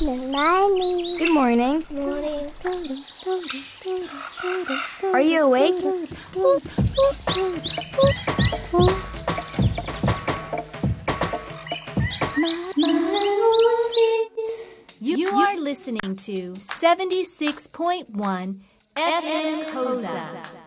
Good morning. Good morning. Are you awake? You are listening to 76.1 FM Koza.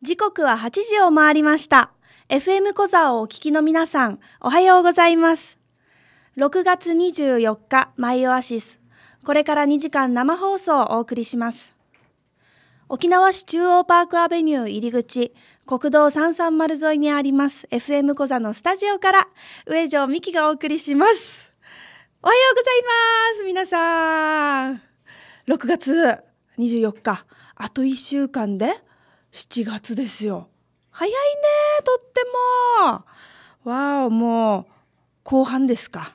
時刻は8時を回りました。FM 小座をお聞きの皆さん、おはようございます。6月24日、マイオアシス。これから2時間生放送をお送りします。沖縄市中央パークアベニュー入り口、国道330沿いにあります FM 小座のスタジオから、上条美希がお送りします。おはようございます、皆さん。6月24日、あと1週間で、7月ですよ早いねとってもわあもう後半ですか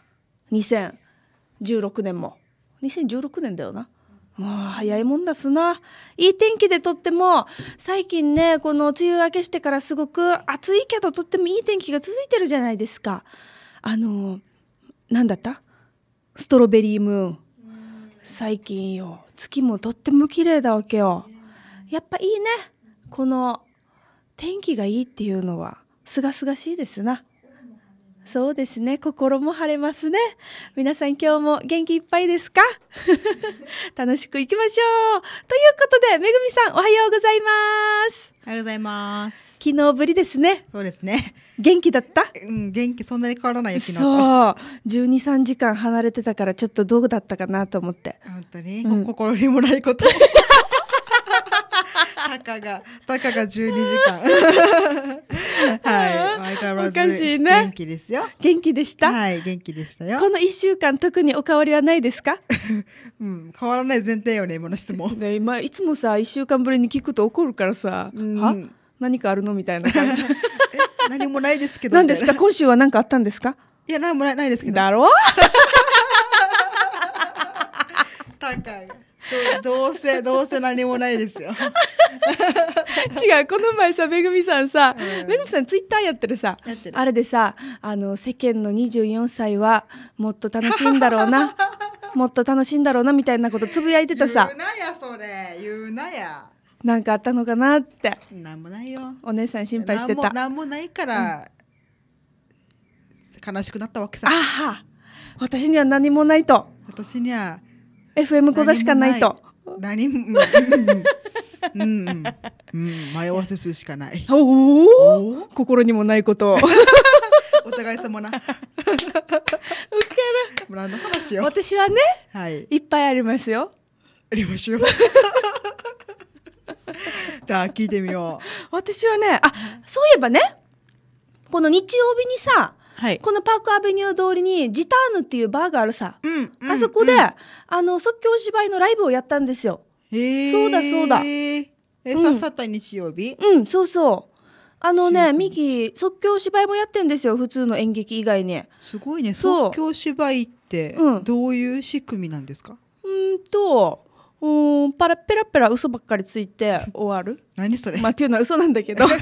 2016年も2016年だよなもう早いもんだすな。いい天気でとっても、最近ね、この梅雨明けしてからすごく暑いけどとってもいい天気が続いてるじゃないですか。あの、なんだったストロベリームーン。最近よ、月もとっても綺麗だわけよ。やっぱいいね。この天気がいいっていうのはすがすがしいですな。そうですね。心も晴れますね。皆さん今日も元気いっぱいですか 楽しくいきましょう。ということで、めぐみさんおはようございます。おはようございます。昨日ぶりですね。そうですね。元気だったうん、元気そんなに変わらないよ、昨日そう。12、3時間離れてたからちょっとどうだったかなと思って。本当に、うん、心にもないこと。たかが、たかが12時間。はい。相変わらず。おかしいね。元気ですよ。元気でしたはい、元気でしたよ。この1週間特にお変わりはないですか うん、変わらない前提よね、今の質問。ね、今、いつもさ、1週間ぶりに聞くと怒るからさ、うん、は何かあるのみたいな感じ。何もないですけど。何ですか今週は何かあったんですかいや、何もないないですけど。だろう高い。どどうせ、どうせ何もないですよ。違うこの前さめぐみさんさ、うん、めぐみさんツイッターやってるさあれでさあの世間の24歳はもっと楽しいんだろうな もっと楽しいんだろうなみたいなことつぶやいてたさ言うなやそれ言うなやなんかあったのかなってなんもないよお姉さん心配してたなんもないから、うん、悲しくなったわけさあは私には何もないと私には FM 講座しかないと何もうん、うん、迷わせすしかない おお心にもないこと お互い様な受ける。村の話よ私はね、はい、いっぱいありますよありますよだ聞いてみよう私はねあそういえばねこの日曜日にさ、はい、このパークアベニュー通りにジターヌっていうバーがあるさ、うん、あそこで、うん、あの即興芝居のライブをやったんですよそうだそうだ。え、さっさった日曜日、うん、うん、そうそう。あのね、ミキ、即興芝居もやってんですよ、普通の演劇以外に。すごいね、即興芝居って、どういう仕組みなんですかうんと、うん、パラペラペラ嘘ばっかりついて終わる。何それまあ、っていうのは嘘なんだけど。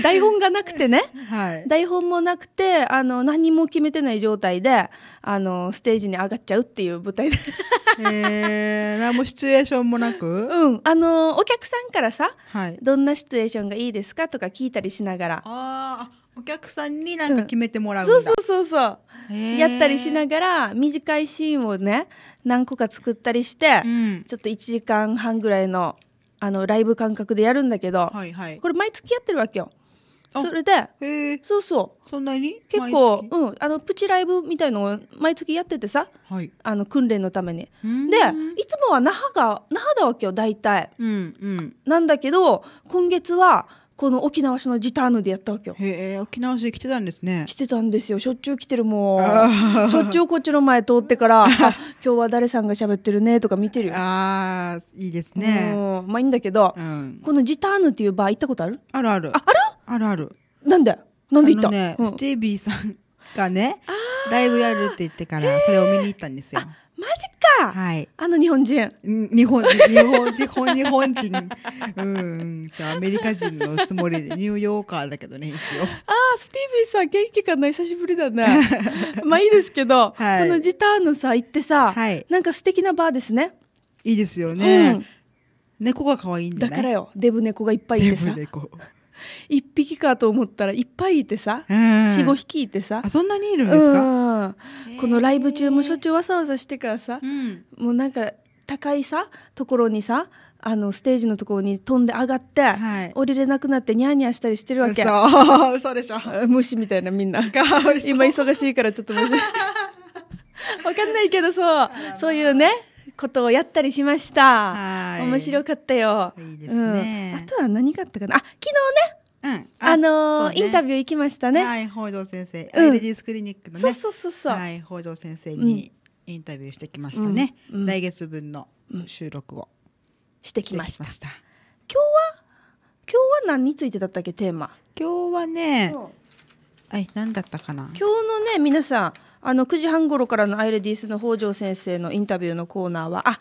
台本がなくてね、はい、台本もなくてあの何も決めてない状態であのステージに上がっちゃうっていう舞台でえー、何もシチュエーションもなくうんあのお客さんからさ、はい、どんなシチュエーションがいいですかとか聞いたりしながらああお客さんになんか決めてもらう、うん、そうそうそうそうやったりしながら短いシーンをね何個か作ったりして、うん、ちょっと1時間半ぐらいのあのライブ感覚でやるんだけど、はいはい、これ毎月やってるわけよ。それでそうそうそんなに結構、うん、あのプチライブみたいのを毎月やっててさ、はい、あの訓練のためにでいつもは那覇が那覇だわけよ大体、うんうん、なんだけど今月はこの沖縄市のジターヌでやったわけよへえ沖縄市来てたんですね来てたんですよしょっちゅう来てるもうしょっちゅうこっちの前通ってから 今日は誰さんが喋ってるねとか見てるよああいいですねまあいいんだけど、このジターヌっていう場行ったことあるあるあるああるあるあるなんでなんで行ったね、うん、スティービーさんがねライブやるって言ってからそれを見に行ったんですよマジか、はい、あの日本人日本人 日本人日本人うんじゃアメリカ人のつもりでニューヨーカーだけどね一応ああスティービーさん元気かな久しぶりだね まあいいですけど、はい、このジターヌさ行ってさ、はい、なんか素敵なバーですねいいですよね、うん、猫が可愛いんだからよデブ猫がいっぱいいてさデブ猫1匹かと思ったらいっぱいいてさ、四五45匹いてさあそんなにいるんですか、このライブ中もしょっちゅうわさわさしてからさ、もうなんか高いさところにさあのステージのところに飛んで上がって、降りれなくなってニゃにニしたりしてるわけそう でしょ虫みたいなみんな今忙しいからちょっと虫 わかんないけどそうそういうねことをやったりしました。はい、面白かったよ。いいですね、うん、あとは何があったかな。あ、昨日ね。うん、あ、あのーね、インタビュー行きましたね。はい、北条先生、うん、レディースクリニックのね。そうそうそうそう。はい、北条先生にインタビューしてきましたね。うん、来月分の収録を、してきました。した今日は今日は何についてだったっけテーマ。今日はね、はい、何だったかな。今日のね皆さん。あの9時半ごろからのアイレディースの北条先生のインタビューのコーナーはあ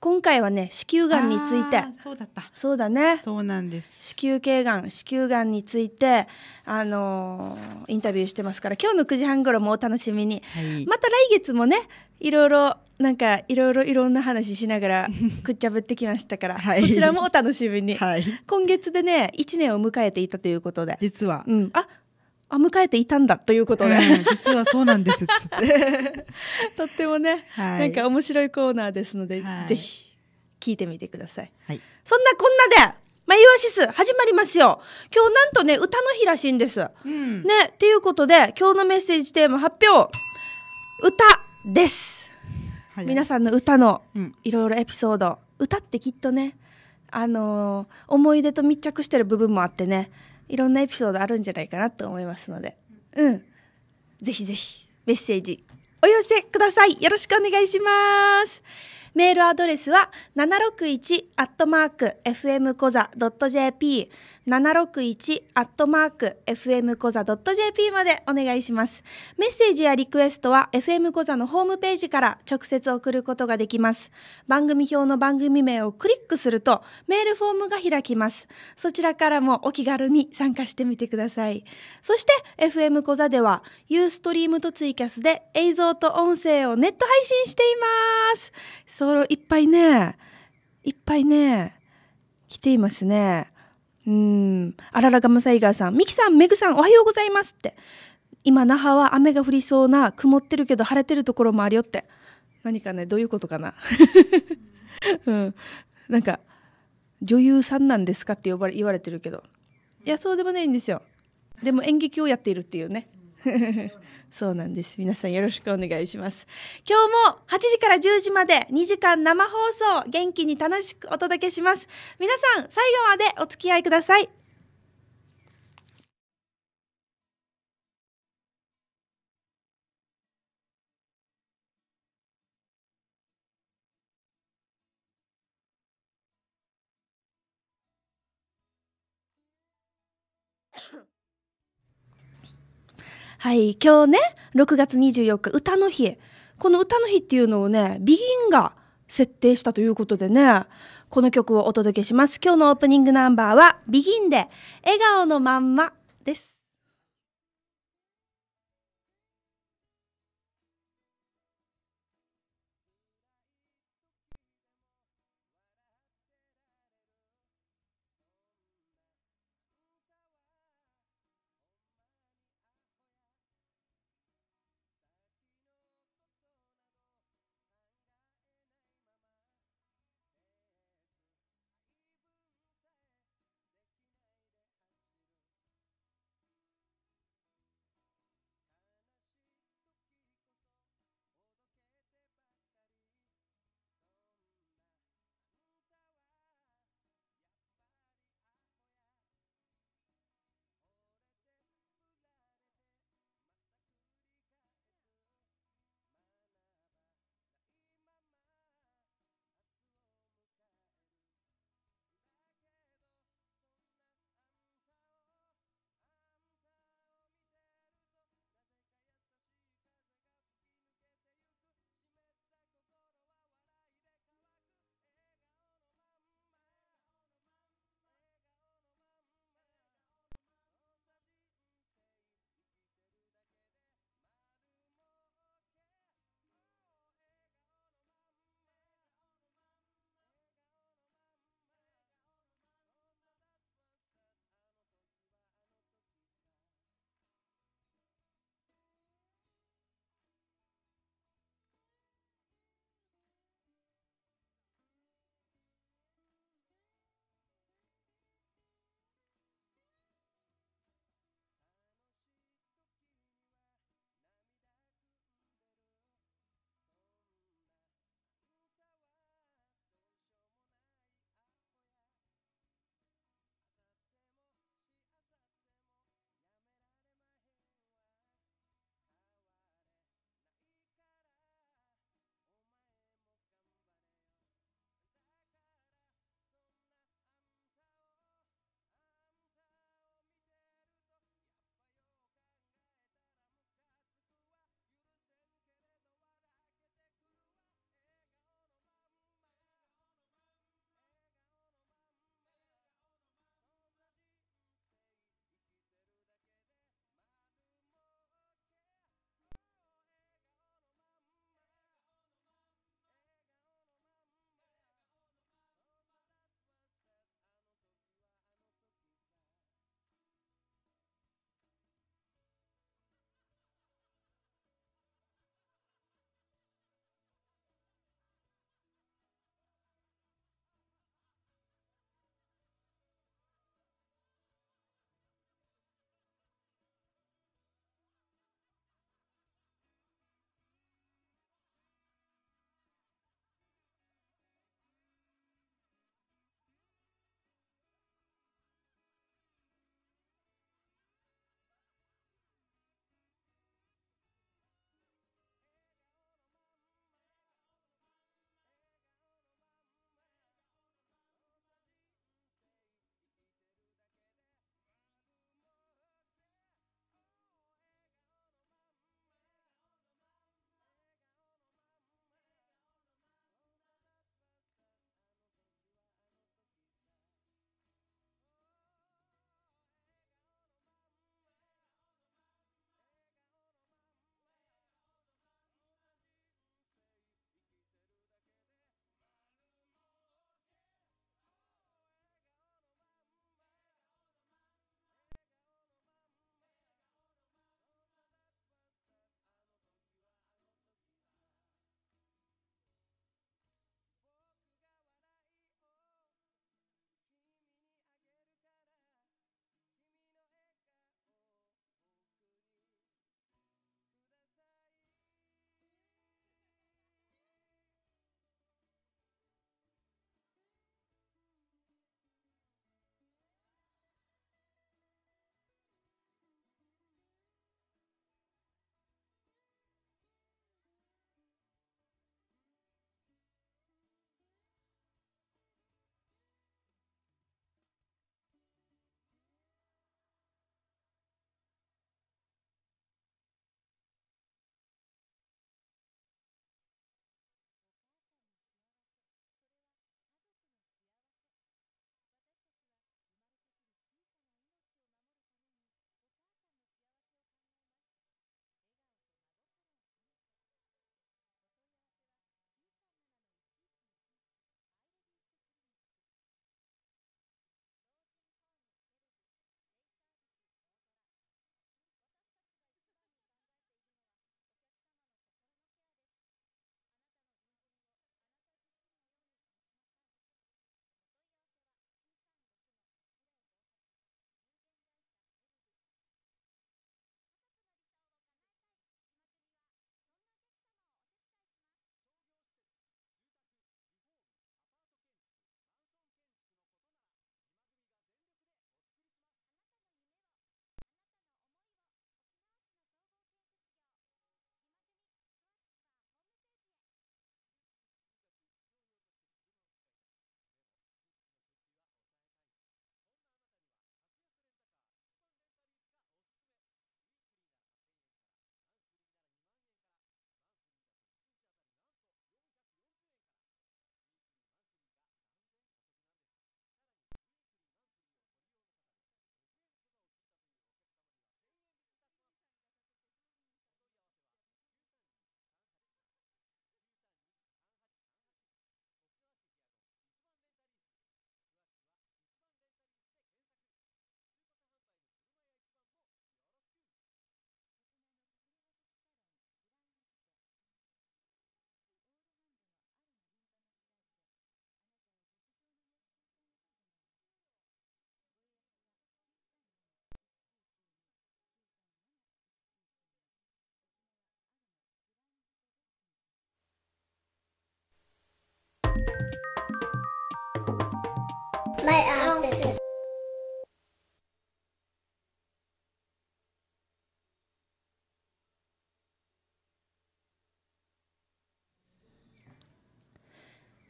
今回はね子宮がんについてそうだったそうだねそうなんです子宮頸がん子宮がんについてあのー、インタビューしてますから今日の9時半ごろもお楽しみに、はい、また来月もねいろいろなんかいろいろいろんな話しながら くっちゃぶってきましたから、はい、そちらもお楽しみに、はい、今月でね1年を迎えていたということで実は、うん、ああ迎えていたんだということで、えー、実はそうなんですっつって とってもね、はい、なんか面白いコーナーですので、はい、ぜひ聞いてみてください、はい、そんなこんなでマイオアシス始まりますよ今日なんとね歌の日らしいんです、うん、ねっていうことで今日のメッセージテーマ発表歌です、はい、皆さんの歌のいろいろエピソード、うん、歌ってきっとねあのー、思い出と密着してる部分もあってねいろんなエピソードあるんじゃないかなと思いますので、うん。ぜひぜひメッセージお寄せください。よろしくお願いします。メールアドレスは761 fmcoza.jp 761アットマーク FM コザ .jp までお願いしますメッセージやリクエストは FM コザのホームページから直接送ることができます番組表の番組名をクリックするとメールフォームが開きますそちらからもお気軽に参加してみてくださいそして FM コザではユーストリームとツイキャスで映像と音声をネット配信していますソロいっぱいねいっぱいね来ていますねうん、あららがむさいがさん、ミキさん、メグさん、おはようございますって。今、那覇は雨が降りそうな、曇ってるけど晴れてるところもあるよって。何かね、どういうことかな。うん、なんか、女優さんなんですかって呼ばれ言われてるけど。いや、そうでもないんですよ。でも演劇をやっているっていうね。そうなんです皆さんよろしくお願いします今日も8時から10時まで2時間生放送元気に楽しくお届けします皆さん最後までお付き合いくださいはい、今日ね、6月24日、歌の日。この歌の日っていうのをね、ビギンが設定したということでね、この曲をお届けします。今日のオープニングナンバーは、ビギンで、笑顔のまんまです。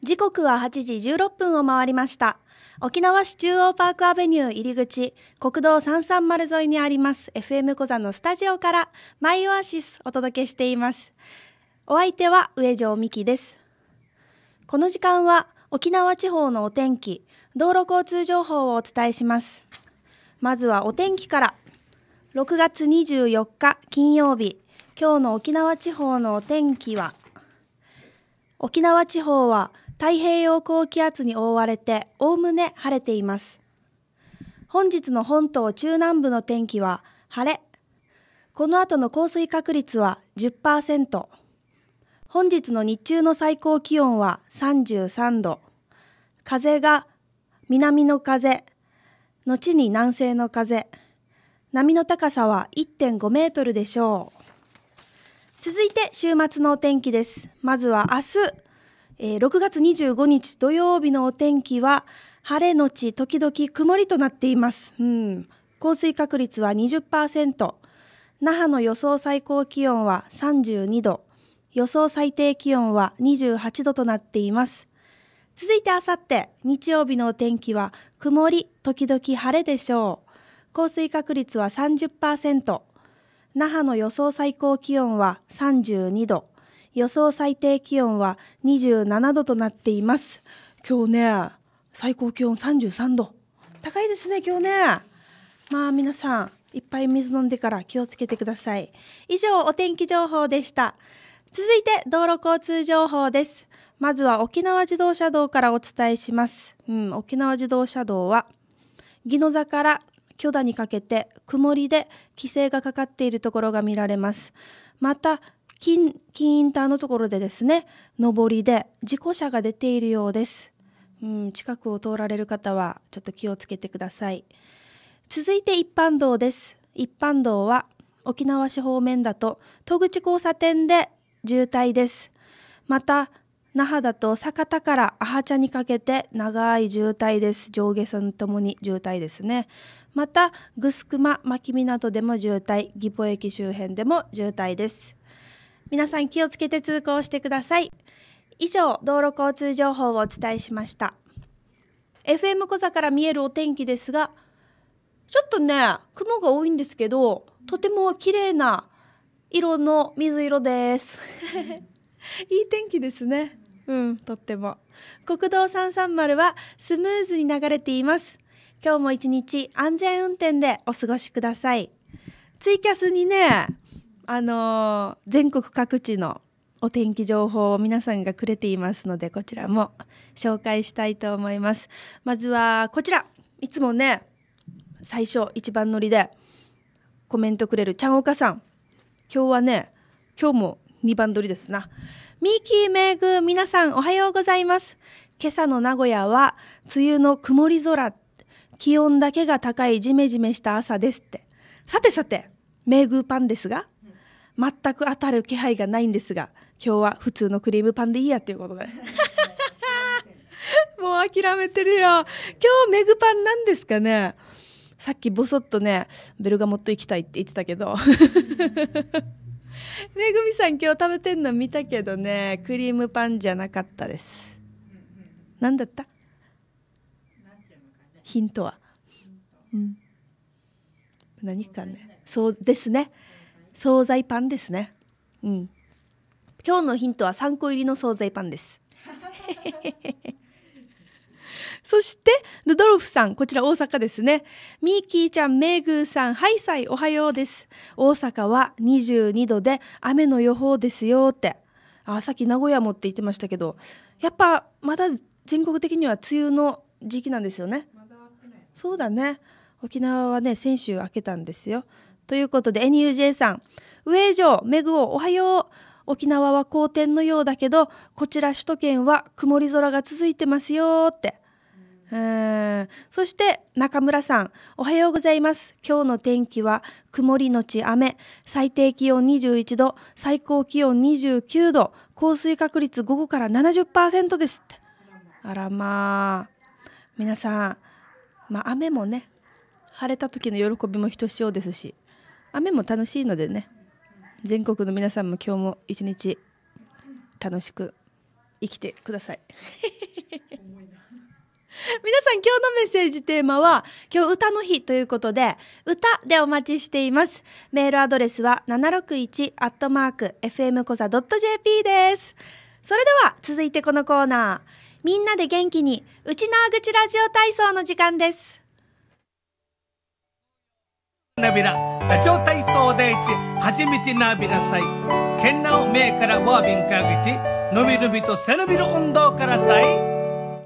時刻は8時16分を回りました。沖縄市中央パークアベニュー入り口、国道330沿いにあります FM 小座のスタジオから、マイオアシスお届けしています。お相手は上条美希です。この時間は沖縄地方のお天気、道路交通情報をお伝えします。まずはお天気から。6月24日金曜日、今日の沖縄地方のお天気は、沖縄地方は太平洋高気圧に覆われて、おおむね晴れています。本日の本島中南部の天気は晴れ。この後の降水確率は10%。本日の日中の最高気温は33度。風が南の風、後に南西の風。波の高さは1.5メートルでしょう。続いて週末のお天気です。まずは明日。えー、6月25日土曜日のお天気は晴れのち時々曇りとなっています、うん、降水確率は20%那覇の予想最高気温は32度予想最低気温は28度となっています続いてあさって日曜日のお天気は曇り時々晴れでしょう降水確率は30%那覇の予想最高気温は32度予想最低気温は27度となっています今日ね最高気温33度高いですね今日ねまあ皆さんいっぱい水飲んでから気をつけてください以上お天気情報でした続いて道路交通情報ですまずは沖縄自動車道からお伝えします、うん、沖縄自動車道は宜野座から巨田にかけて曇りで規制がかかっているところが見られますまた金金インターのところでですね上りで事故車が出ているようです、うん、近くを通られる方はちょっと気をつけてください続いて一般道です一般道は沖縄市方面だと戸口交差点で渋滞ですまた那覇だと酒田から阿波茶にかけて長い渋滞です上下線ともに渋滞ですねまたぐすくま牧港でも渋滞義ポ駅周辺でも渋滞です皆さん気をつけて通行してください以上道路交通情報をお伝えしました FM 小座から見えるお天気ですがちょっとね雲が多いんですけどとても綺麗な色の水色です いい天気ですねうんとっても国道330はスムーズに流れています今日も一日安全運転でお過ごしくださいツイキャスにねあの全国各地のお天気情報を皆さんがくれていますのでこちらも紹介したいと思いますまずはこちらいつもね最初一番乗りでコメントくれるちゃんおかさん今日はね今日も2番乗りですなミーキーメイグ皆さんおはようございます今朝の名古屋は梅雨の曇り空気温だけが高いジメジメした朝ですってさてさてメーグパンですが全く当たる気配がないんですが今日は普通のクリームパンでいいやっていうことで もう諦めてるよ今日メグパンなんですかねさっきぼそっとねベルガモット行きたいって言ってたけど めぐみさん今日食べてんの見たけどねクリームパンじゃなかったです何だったヒントは、うん、何かねそうですね惣菜パンですね。うん。今日のヒントは3個入りの惣菜パンです。そして、ルドルフさん、こちら大阪ですね。ミーキーちゃん、メーグーさん、ハイサイ、おはようです。大阪は22度で雨の予報ですよって。あ、さっき名古屋もって言ってましたけど、やっぱまだ全国的には梅雨の時期なんですよね。ま、そうだね。沖縄はね、先週明けたんですよ。ということで NUJ さん上城メグをおはよう沖縄は好天のようだけどこちら首都圏は曇り空が続いてますよってうんそして中村さんおはようございます今日の天気は曇りのち雨最低気温21度最高気温29度降水確率午後から70%ですってあらまあ皆さんまあ雨もね晴れた時の喜びもひとしおですし雨も楽しいのでね全国の皆さんも今日も一日楽しく生きてください 皆さん今日のメッセージテーマは今日歌の日ということで歌でお待ちしていますメールアドレスは761アットマーク FM コザ .jp ですそれでは続いてこのコーナーみんなで元気にうちなーぐちラジオ体操の時間ですなびらラジオ体操第一初めてなびらさいけんなを目からワービンかけてのびのびと背伸びる運動からさい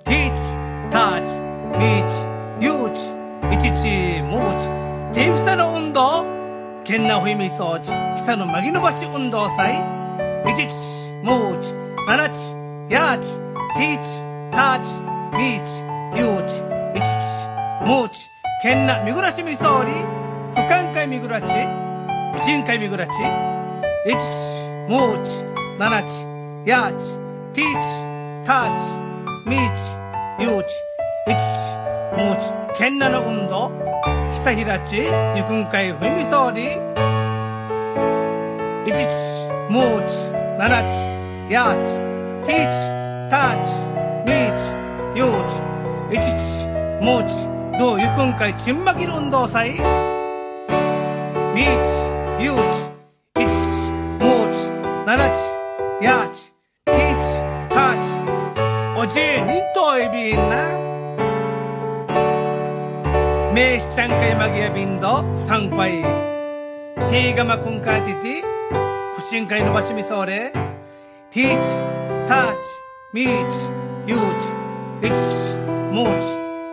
ティーチターチリーチユーチイチチモーチティーフサの運動けんなふいみそうちひさのまぎのばし運動さいイチチモーチアナチヤーチティーチターチリーチユーチイチチモーチけんなみぐらしみそうり不寛解見ぐらち、不人解見ぐらち、一ちもうち、七ち、やち、ていち、たち、みち、ゆうち、いちち、もうち、けんなの運動、ひさひらち、ゆくんかいふみそうり、一ちもうち、七ち、やち、ていち、たち、みち、ゆうち、いちち、もうち、どうゆくんかいちんまきる運動さい、みちゆちいちもちななちやちちたちおじいにといびんなめしちゃんかいまげやびんどさんぱいていがまくんかいててくしんかいのばしみそうれていちたちみちゆちいちも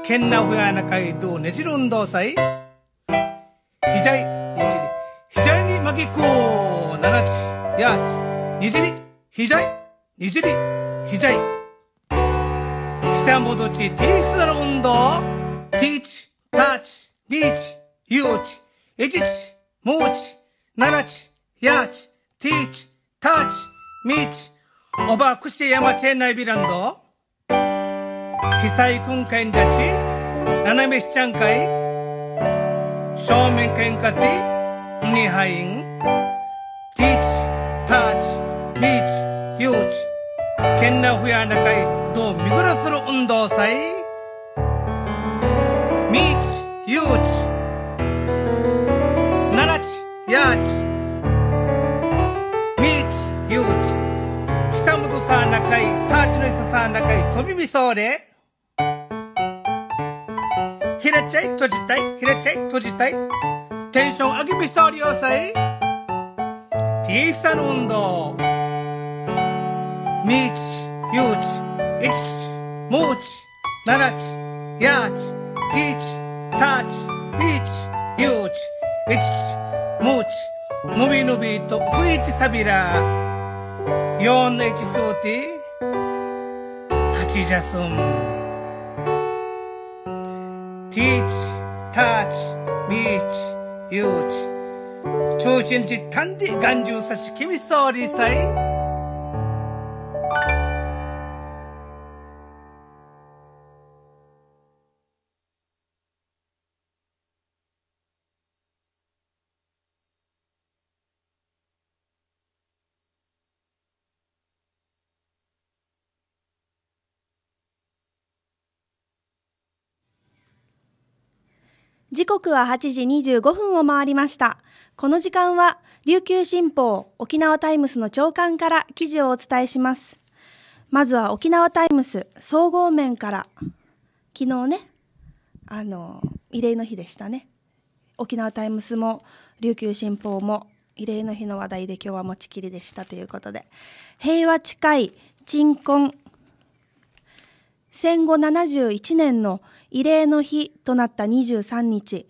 ちけんなふやなかいねじるんどうさいひじゃいまきっこ7つ8つにじりひじゃいにじりひじゃいひさもどちティースダロンドティーチタッチリーチユーチエチチモーチナチヤチティーチタッチミーチおばくしやまちえないびらんどひさいくんかんじゃちななめしちゃんかい正面喧嘩って Nihain, t チ、タ c h touch, reach, huge, 剣なふやなかい、どう見ぐらする運動祭 Meet, huge, ならち、やち、Meet, huge, ひさむぐさなかい、タッチのいささなかい、とびみそうで、ひらちゃい、とじたい、ひらちゃい、とじたい。テンション上げみそりょうさいティーフサの運動みちゆうちいちちもうちならちやちきちたちみちゆうちいちちもうちのびのびとふいちさびらよんのいちそうてはちじゃすんティーチタッチミーチ유지조신지탄디간주사시김이서리사이時刻は8時25分を回りました。この時間は琉球新報沖縄タイムスの長官から記事をお伝えします。まずは沖縄タイムス総合面から昨日ね、あの、慰霊の日でしたね。沖縄タイムスも琉球新報も慰霊の日の話題で今日は持ちきりでしたということで平和近い鎮魂戦後71年の慰霊の日となった23日、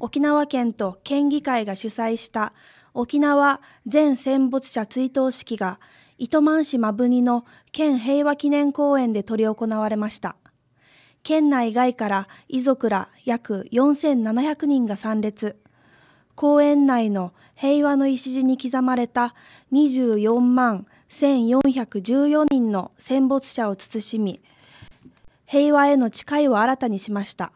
沖縄県と県議会が主催した沖縄全戦没者追悼式が糸満市摩文仁の県平和記念公園で執り行われました。県内外から遺族ら約4700人が参列。公園内の平和の礎に刻まれた24万1414人の戦没者を慎み、平和への誓いを新たにしました。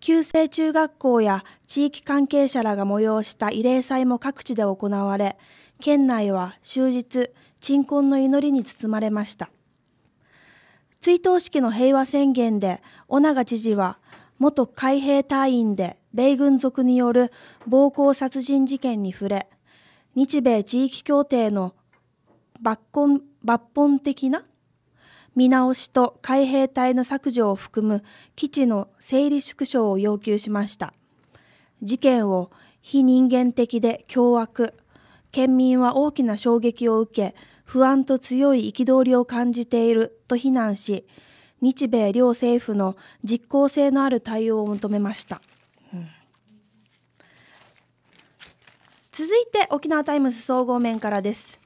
旧制中学校や地域関係者らが催した慰霊祭も各地で行われ、県内は終日、鎮魂の祈りに包まれました。追悼式の平和宣言で、尾長知事は、元海兵隊員で米軍属による暴行殺人事件に触れ、日米地域協定の抜本抜本的な見直しと海兵隊の削除を含む基地の整理縮小を要求しました。事件を非人間的で凶悪、県民は大きな衝撃を受け、不安と強い憤りを感じていると非難し、日米両政府の実効性のある対応を求めました。続いて沖縄タイムズ総合面からです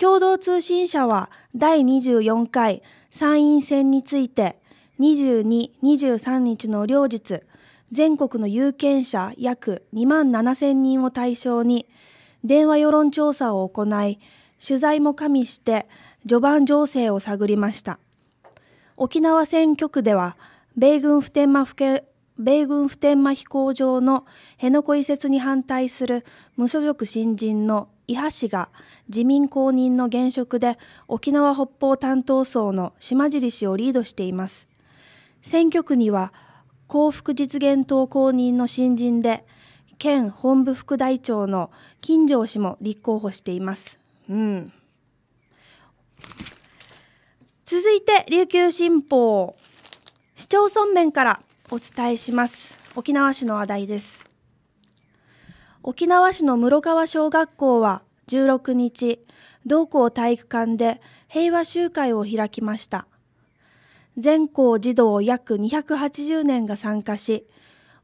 共同通信社は第24回参院選について22、23日の両日、全国の有権者約2万7 0人を対象に電話世論調査を行い、取材も加味して序盤情勢を探りました。沖縄選挙区では、米軍普天間府県米軍普天間飛行場の辺野古移設に反対する無所属新人の伊波氏が自民公認の現職で沖縄北方担当層の島尻氏をリードしています。選挙区には幸福実現党公認の新人で県本部副大長の金城氏も立候補しています。うん、続いて琉球新報市町村面からお伝えします沖縄市の話題です沖縄市の室川小学校は16日、同校体育館で平和集会を開きました。全校児童約280年が参加し、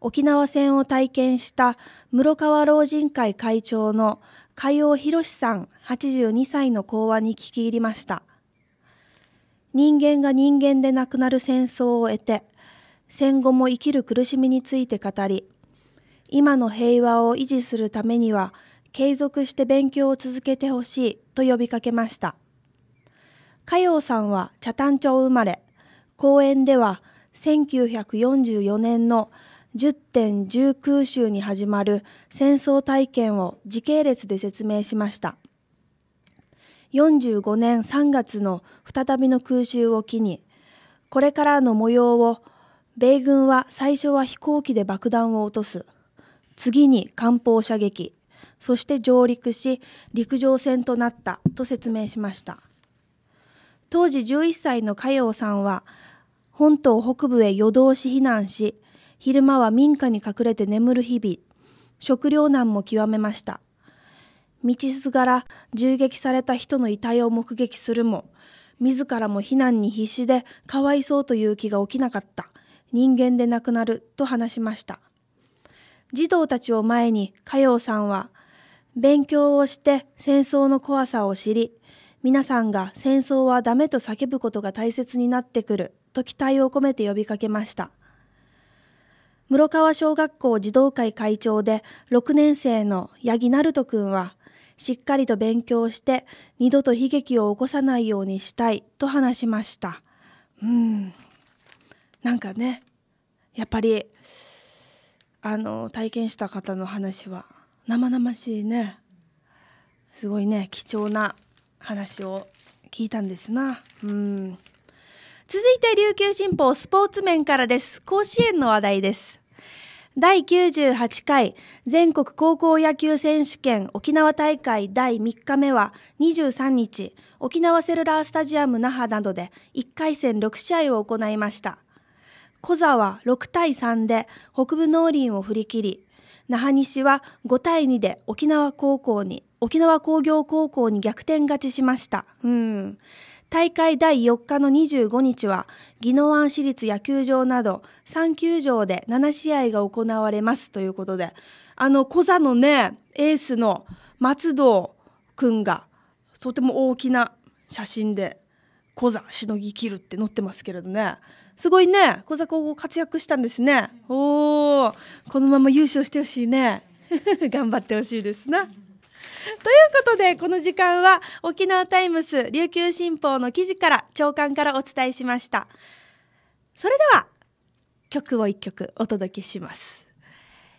沖縄戦を体験した室川老人会会長の海洋博さん82歳の講話に聞き入りました。人間が人間で亡くなる戦争を得て、戦後も生きる苦しみについて語り、今の平和を維持するためには継続して勉強を続けてほしいと呼びかけました。加陽さんは北谷町生まれ、講演では1944年の1 0 1空襲に始まる戦争体験を時系列で説明しました。45年3月の再びの空襲を機に、これからの模様を米軍は最初は飛行機で爆弾を落とす。次に艦砲射撃そして上陸し陸上戦となったと説明しました当時11歳の加陽さんは本島北部へ夜通し避難し昼間は民家に隠れて眠る日々食糧難も極めました道すがら銃撃された人の遺体を目撃するも自らも避難に必死でかわいそうという気が起きなかった人間で亡くなると話しました児童たちを前に、加用さんは、勉強をして戦争の怖さを知り、皆さんが戦争はダメと叫ぶことが大切になってくると期待を込めて呼びかけました。室川小学校児童会会長で6年生の八木成人君は、しっかりと勉強して二度と悲劇を起こさないようにしたいと話しました。うん。なんかね、やっぱりあの体験した方の話は生々しいねすごいね貴重な話を聞いたんですなうん続いて琉球新報スポーツ面からです甲子園の話題です第98回全国高校野球選手権沖縄大会第3日目は23日沖縄セルラースタジアム那覇などで1回戦6試合を行いました小沢6対3で北部農林を振り切り、那覇西は5対2で沖縄高校に、沖縄工業高校に逆転勝ちしました。うん大会第4日の25日は、宜野湾市立野球場など3球場で7試合が行われますということで、あの、小座のね、エースの松く君が、とても大きな写真で、小座しのぎ切るって載ってますけれどね。すごいね小坂高校活躍したんですねおおこのまま優勝してほしいね 頑張ってほしいですな。ということでこの時間は沖縄タイムス琉球新報の記事から長官からお伝えしましたそれでは曲を1曲お届けします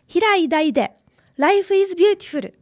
平井大で「Life is Beautiful」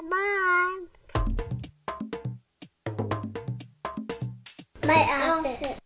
Come on. My outfit.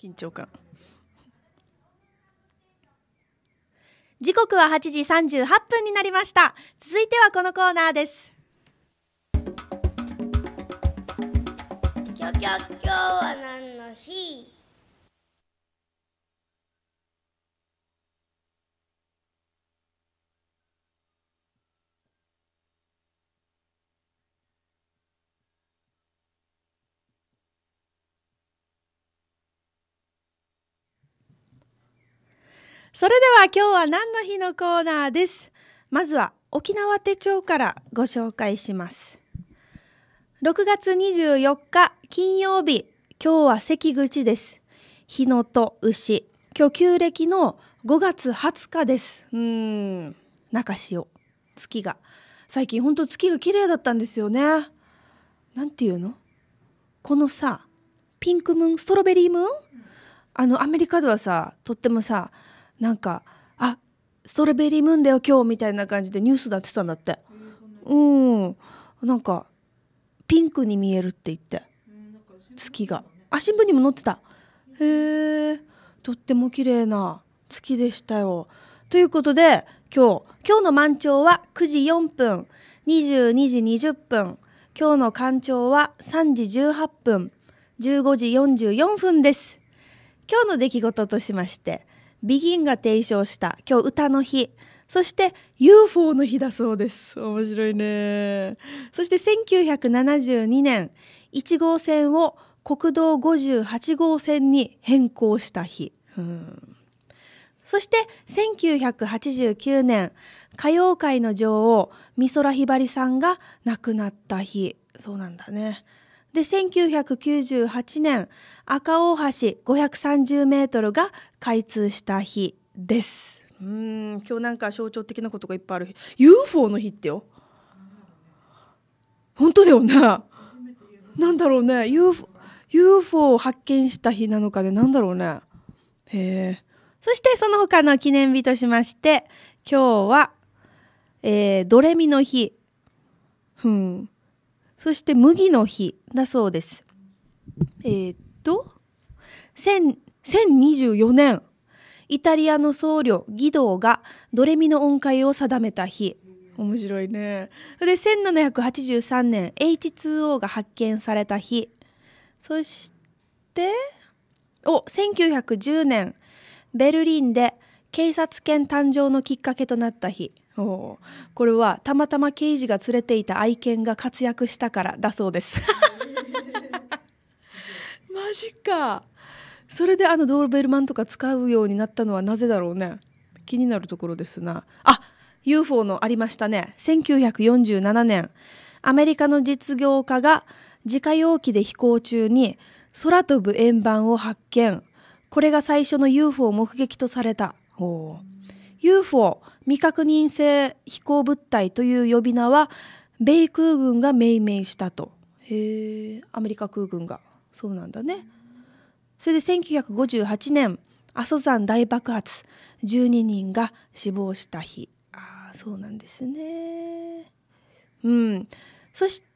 緊張感時刻は8時38分になりました続いてはこのコーナーです今日は何の日それでは今日は何の日のコーナーですまずは沖縄手帳からご紹介します6月24日金曜日今日は関口です日野と牛今日旧暦の5月20日ですうん中潮月が最近ほんと月が綺麗だったんですよねなんていうのこのさピンクムーンストロベリームーンあのアメリカではさとってもさなんか「あストロベリームーンだよ今日」みたいな感じでニュースだってたんだってうんなんかピンクに見えるって言って月があ新聞にも載ってたへえとっても綺麗な月でしたよということで今日今日の満潮は9時4分22時20分今日の干潮は3時18分15時44分です今日の出来事としましてビギンが提唱した今日歌の日そして UFO の日だそうです面白いねそして1972年1号線を国道58号線に変更した日、うん、そして1989年歌謡界の女王美空ひばりさんが亡くなった日そうなんだねで1998年赤大橋530メートルが開通した日です。うん今日なんか象徴的なことがいっぱいある UFO の日ってよ本当だよねなんだろうね UFO, UFO を発見した日なのかねなんだろうねへえそしてその他の記念日としまして今日は、えー、ドレミの日うんそして麦の日だそうです。えー、っと、1024年、イタリアの僧侶、義堂がドレミの音階を定めた日。面白いね。で、1783年、H2O が発見された日。そして、お、1910年、ベルリンで警察犬誕生のきっかけとなった日。おこれはたまたま刑事が連れていた愛犬が活躍したからだそうです マジかそれであのドーベルマンとか使うようになったのはなぜだろうね気になるところですなあ UFO のありましたね1947年アメリカの実業家が自家用機で飛行中に空飛ぶ円盤を発見これが最初の UFO 目撃とされた UFO 未確認性飛行物体という呼び名は米空軍が命名したとへえアメリカ空軍がそうなんだねそれで1958年阿蘇山大爆発12人が死亡した日ああそうなんですねうんそして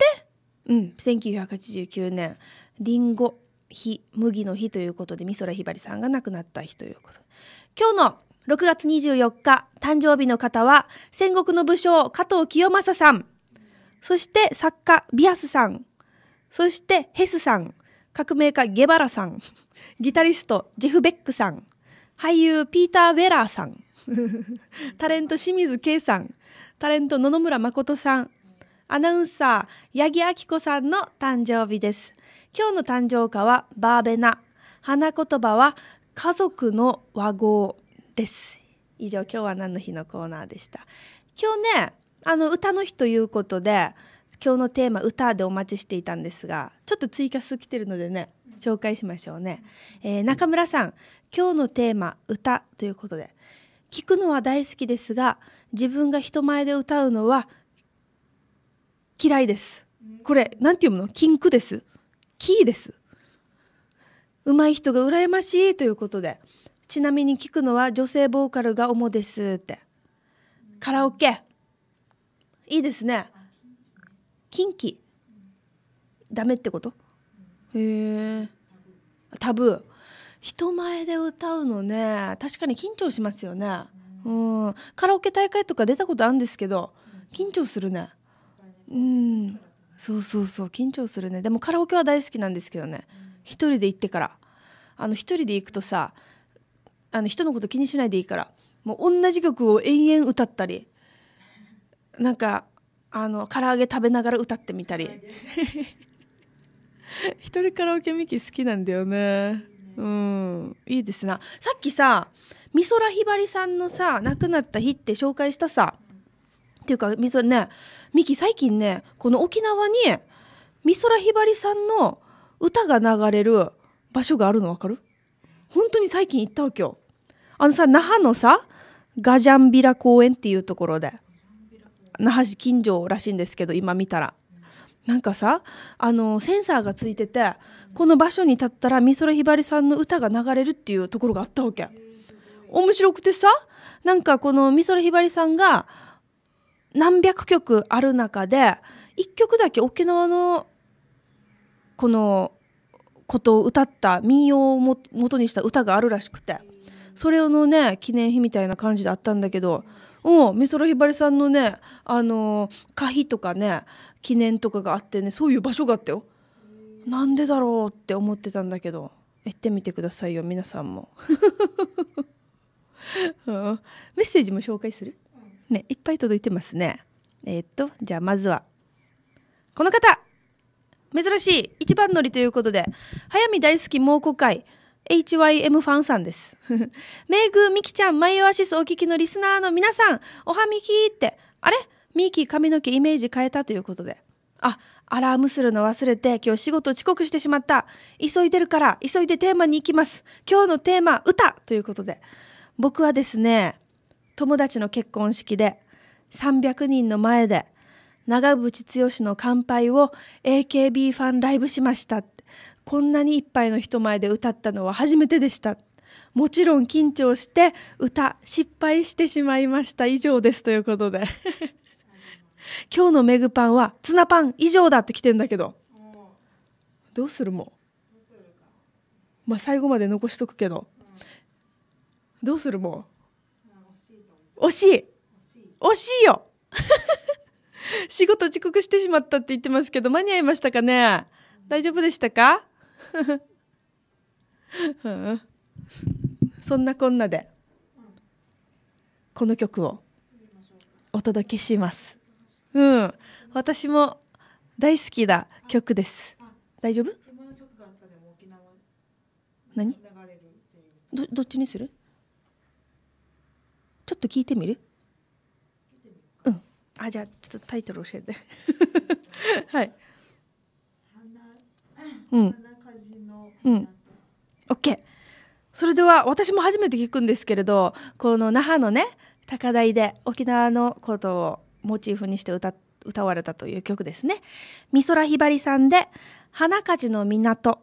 うん1989年りんご日麦の日ということで美空ひばりさんが亡くなった日ということ今日の6月24日、誕生日の方は、戦国の武将、加藤清正さん。そして作家、ビアスさん。そしてヘスさん。革命家、ゲバラさん。ギタリスト、ジェフ・ベックさん。俳優、ピーター・ウェラーさん。タレント、清水圭さん。タレント、野々村誠さん。アナウンサー、八木明子さんの誕生日です。今日の誕生歌は、バーベナ。花言葉は、家族の和合。です以上今日は何の日のコーナーでした今日ねあの歌の日ということで今日のテーマ歌でお待ちしていたんですがちょっと追加数来てるのでね紹介しましょうね、えー、中村さん今日のテーマ歌ということで聞くのは大好きですが自分が人前で歌うのは嫌いですこれなんて読むの禁句ですキーです上手い人が羨ましいということでちなみに聞くのは女性ボーカルが主ですってカラオケいいですね近畿ダメってことへえタブー人前で歌うのね確かに緊張しますよねうんカラオケ大会とか出たことあるんですけど緊張するねうんそうそうそう緊張するねでもカラオケは大好きなんですけどね一人で行ってからあの一人で行くとさあの人のこと気にしないでいいからもう同じ曲を延々歌ったりなんかあの唐揚げ食べながら歌ってみたり 一人カラオケミキ好きなんだよねうんいいですなさっきさ美空ひばりさんのさ亡くなった日って紹介したさっていうか美空ねミキ最近ねこの沖縄に美空ひばりさんの歌が流れる場所があるの分かる本当に最近行ったわけよあのさ那覇のさガジャンビラ公園っていうところで那覇市近所らしいんですけど今見たらなんかさあのセンサーがついててこの場所に立ったら美空ひばりさんの歌が流れるっていうところがあったわけ面白くてさなんかこの美空ひばりさんが何百曲ある中で1曲だけ沖縄のこのことを歌った民謡をもとにした歌があるらしくてそれのね記念碑みたいな感じだったんだけどうん美空ひばりさんのねあのー、歌碑とかね記念とかがあってねそういう場所があったよ。なんでだろうって思ってたんだけど行ってみてくださいよ皆さんも、うん、メッセージも紹介するねいっぱい届いてますねえー、っとじゃあまずはこの方珍しい一番乗りということで早見大好き猛虎会 HYM ファンさんです。メイグ、ミキちゃん、マイオアシスお聞きのリスナーの皆さん、おはみきって、あれミキー髪の毛イメージ変えたということで。あ、アラームするの忘れて今日仕事遅刻してしまった。急いでるから、急いでテーマに行きます。今日のテーマ、歌ということで。僕はですね、友達の結婚式で300人の前で長渕剛の乾杯を AKB ファンライブしましたっこんなにぱいの人前で歌ったのは初めてでしたもちろん緊張して歌失敗してしまいました以上ですということで 今日のメグパンはツナパン以上だって来てんだけどどうするもまあ最後まで残しとくけどどうするも惜しい惜しいよ 仕事遅刻してしまったって言ってますけど間に合いましたかね大丈夫でしたか そんなこんなでこの曲をお届けします。うん、私も大好きな曲です。大丈夫？何？どどっちにする？ちょっと聞いてみる？うん。あじゃあちょっとタイトル教えて。はい。うん。うんケー。それでは私も初めて聞くんですけれどこの那覇のね高台で沖縄のことをモチーフにして歌歌われたという曲ですね美空ひばりさんで「花火の港」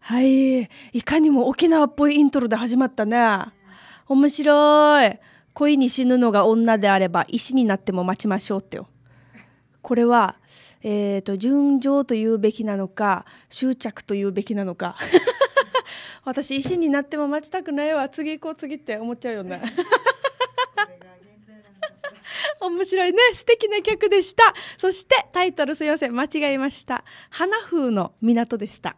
はいいかにも沖縄っぽいイントロで始まったね面白い恋に死ぬのが女であれば石になっても待ちましょうってよこれはえーと、純情と言うべきなのか執着と言うべきなのか 私石になっても待ちたくないわ次行こう次って思っちゃうよね面白いね素敵な曲でしたそしてタイトルすいません間違えました花風の港でした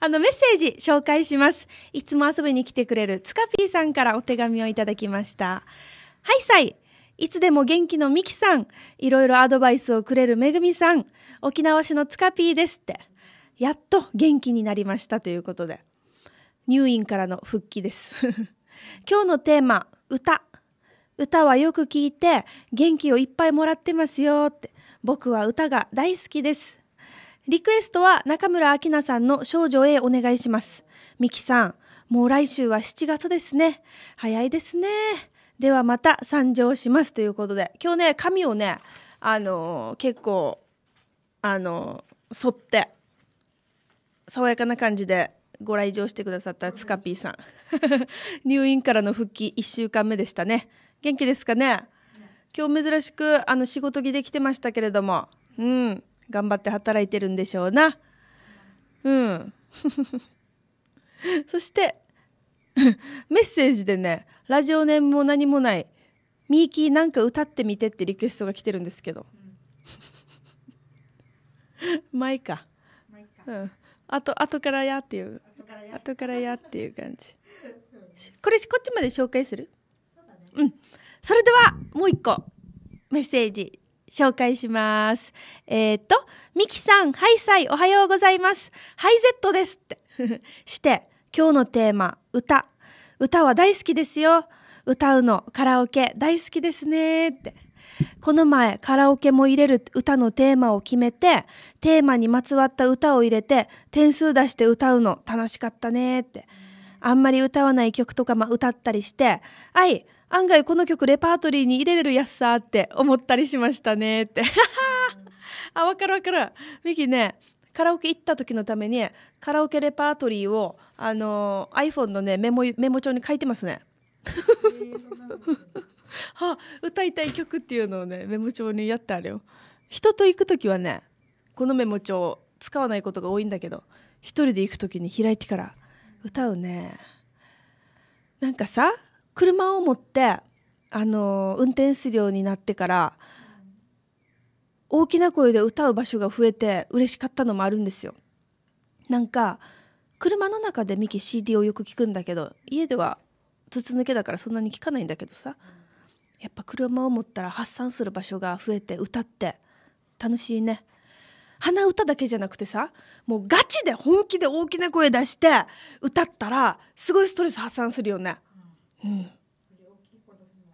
あの、メッセージ紹介します。いつも遊びに来てくれるつかぴーさんからお手紙をいただきました。はいさい。いつでも元気のみきさん。いろいろアドバイスをくれるめぐみさん。沖縄市のつかぴーですって。やっと元気になりましたということで。入院からの復帰です。今日のテーマ、歌。歌はよく聴いて元気をいっぱいもらってますよって。僕は歌が大好きです。リクエストは中村明菜さんの少女へお願いします。ミキさん、もう来週は7月ですね。早いですね。ではまた参上しますということで、今日ね、髪をね、あのー、結構、あのー、沿って、爽やかな感じでご来場してくださったつカピーさん 入院からの復帰1週間目でしたね元気ですかね今日珍しくあの仕事着で来てましたけれどもうん頑張って働いてるんでしょうなうん そして メッセージでねラジオネームも何もない「ミーキーなんか歌ってみて」ってリクエストが来てるんですけど まあいいか、うん、あと後からやっていう後からやっていう感じこれこっちまで紹介する、ね、うんそれではもう一個メッセージ紹介します。えー、っと、ミキさん、ハイサイ、おはようございます。ハイゼットですって。して、今日のテーマ、歌。歌は大好きですよ。歌うの、カラオケ、大好きですねって。この前、カラオケも入れる歌のテーマを決めて、テーマにまつわった歌を入れて、点数出して歌うの楽しかったねって。あんまり歌わない曲とか、まあ、歌ったりして、はい、案外この曲レパートリーに入れれるやすさって思ったりしましたねって あわかるわかるミキねカラオケ行った時のためにカラオケレパートリーを、あのー、iPhone の、ね、メモメモ帳に書いてますね。は 歌いたい曲っていうのをねメモ帳にやってあるよ。人と行く時はねこのメモ帳使わないことが多いんだけど一人で行く時に開いてから歌うね。なんかさ車を持ってあの運転するようになってから大きな声で歌う場所が増えて嬉しかったのもあるんですよ。なんか車の中でミキ CD をよく聞くんだけど家では筒抜けだからそんなに聞かないんだけどさやっぱ車を持ったら発散する場所が増えて歌って楽しいね。鼻歌だけじゃなくてさもうガチで本気で大きな声出して歌ったらすごいストレス発散するよね。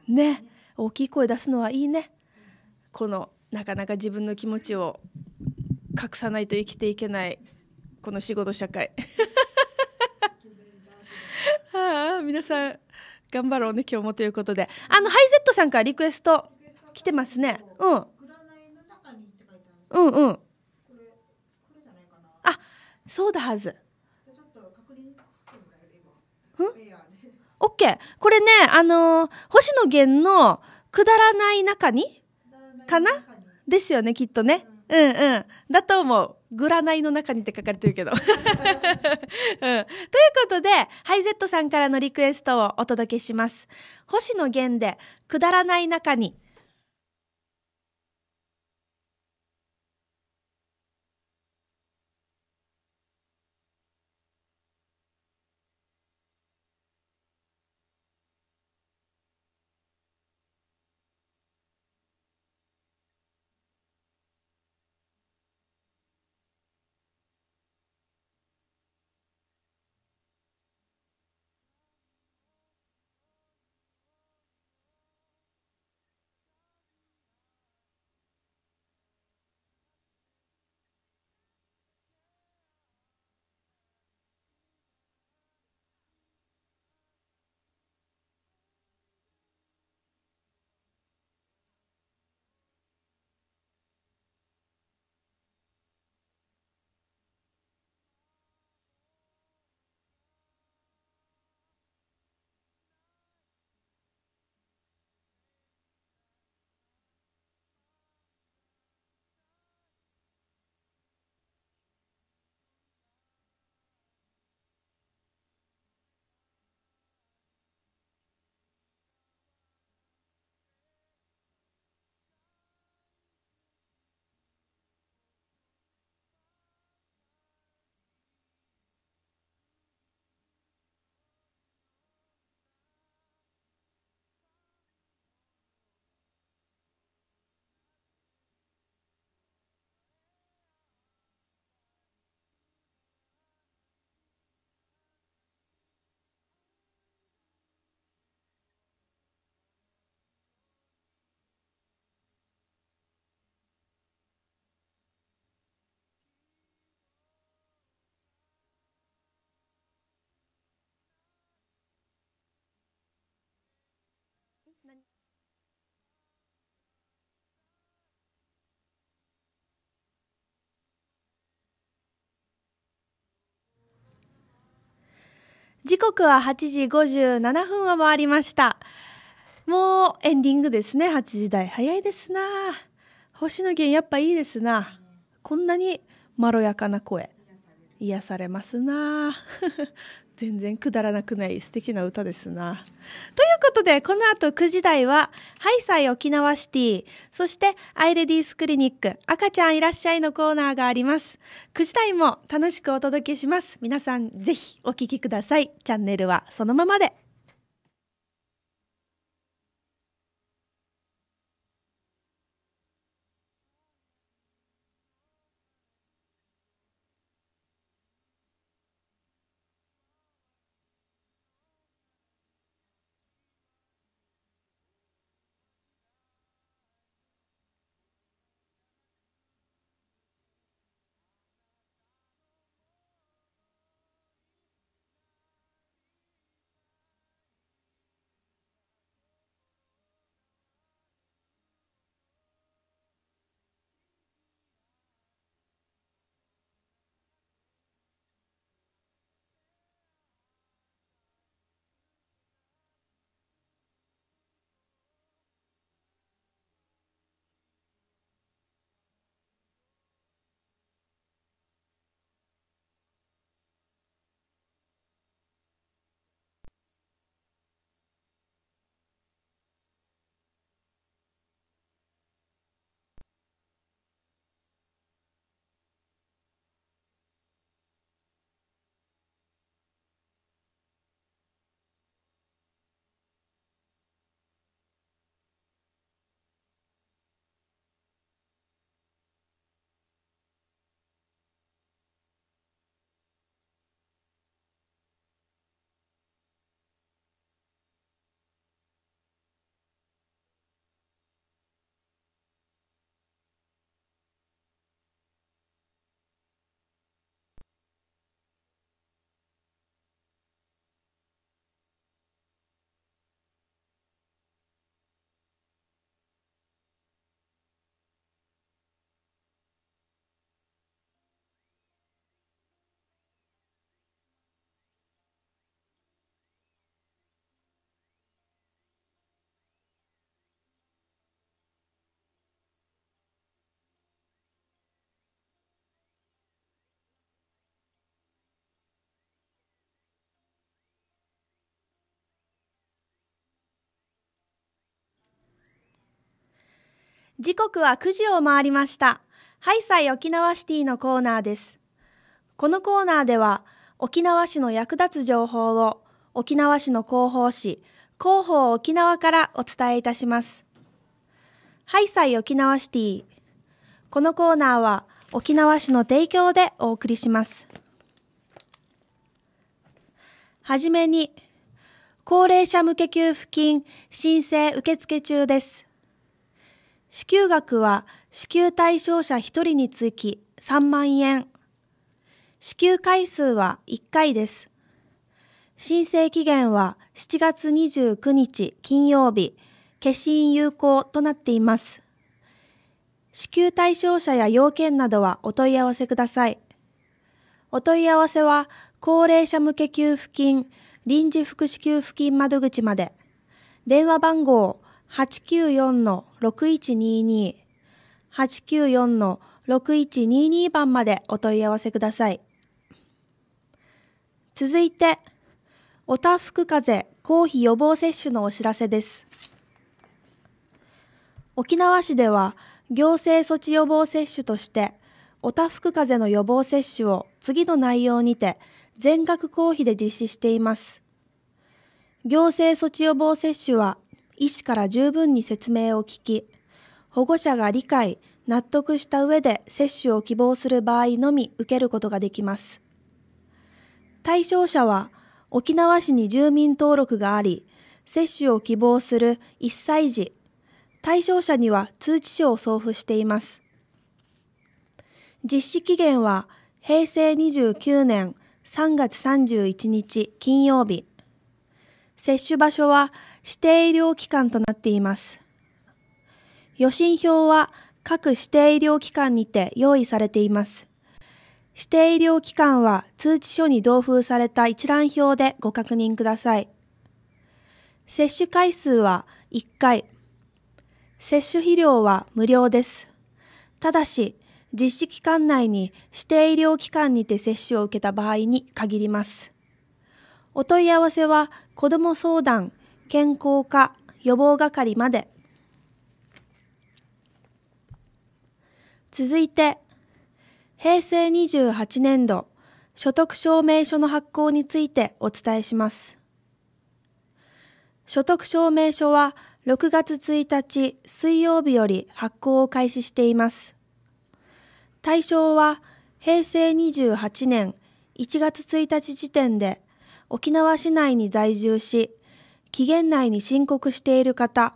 うん、ね大きい声出すのはいいねこのなかなか自分の気持ちを隠さないと生きていけないこの仕事社会は あ皆さん頑張ろうね今日もということであのハイゼットさんからリクエスト来てますねうんうんうんあそうだはずうん OK これねあのー、星野源の「くだらない中に」かなですよねきっとね、うん、うんだと思うぐらないの中にって書かれてるけど うん。ということで、ハイゼットさんからのリクエストをお届けします。星野源で、くだらない中に。何時刻は8時57分を回りました。もうエンディングですね、8時台。早いですな。星野源やっぱいいですな。こんなにまろやかな声。癒されますな。全然くだらなくない素敵な歌ですな。ということで、この後9時台は、ハイサイ沖縄シティ、そしてアイレディースクリニック、赤ちゃんいらっしゃいのコーナーがあります。9時台も楽しくお届けします。皆さん、ぜひお聴きください。チャンネルはそのままで。時刻は9時を回りました。ハイサイ沖縄シティのコーナーです。このコーナーでは、沖縄市の役立つ情報を沖縄市の広報誌、広報沖縄からお伝えいたします。ハイサイ沖縄シティ。このコーナーは沖縄市の提供でお送りします。はじめに、高齢者向け給付金申請受付中です。支給額は支給対象者1人につき3万円。支給回数は1回です。申請期限は7月29日金曜日、消印有効となっています。支給対象者や要件などはお問い合わせください。お問い合わせは高齢者向け給付金臨時福祉給付金窓口まで電話番号894の6122、894の6122番までお問い合わせください。続いて、おたふく風邪公費予防接種のお知らせです。沖縄市では、行政措置予防接種として、おたふく風邪の予防接種を次の内容にて、全額公費で実施しています。行政措置予防接種は医師から十分に説明を聞き、保護者が理解、納得した上で接種を希望する場合のみ受けることができます。対象者は沖縄市に住民登録があり、接種を希望する1歳児、対象者には通知書を送付しています。実施期限は平成29年3月31日金曜日。接種場所は指定医療機関となっています。予診票は各指定医療機関にて用意されています。指定医療機関は通知書に同封された一覧表でご確認ください。接種回数は1回。接種費料は無料です。ただし、実施期間内に指定医療機関にて接種を受けた場合に限ります。お問い合わせは、子ども相談健康か予防係まで続いて平成28年度所得証明書の発行についてお伝えします所得証明書は6月1日水曜日より発行を開始しています対象は平成28年1月1日時点で沖縄市内に在住し期限内に申告している方、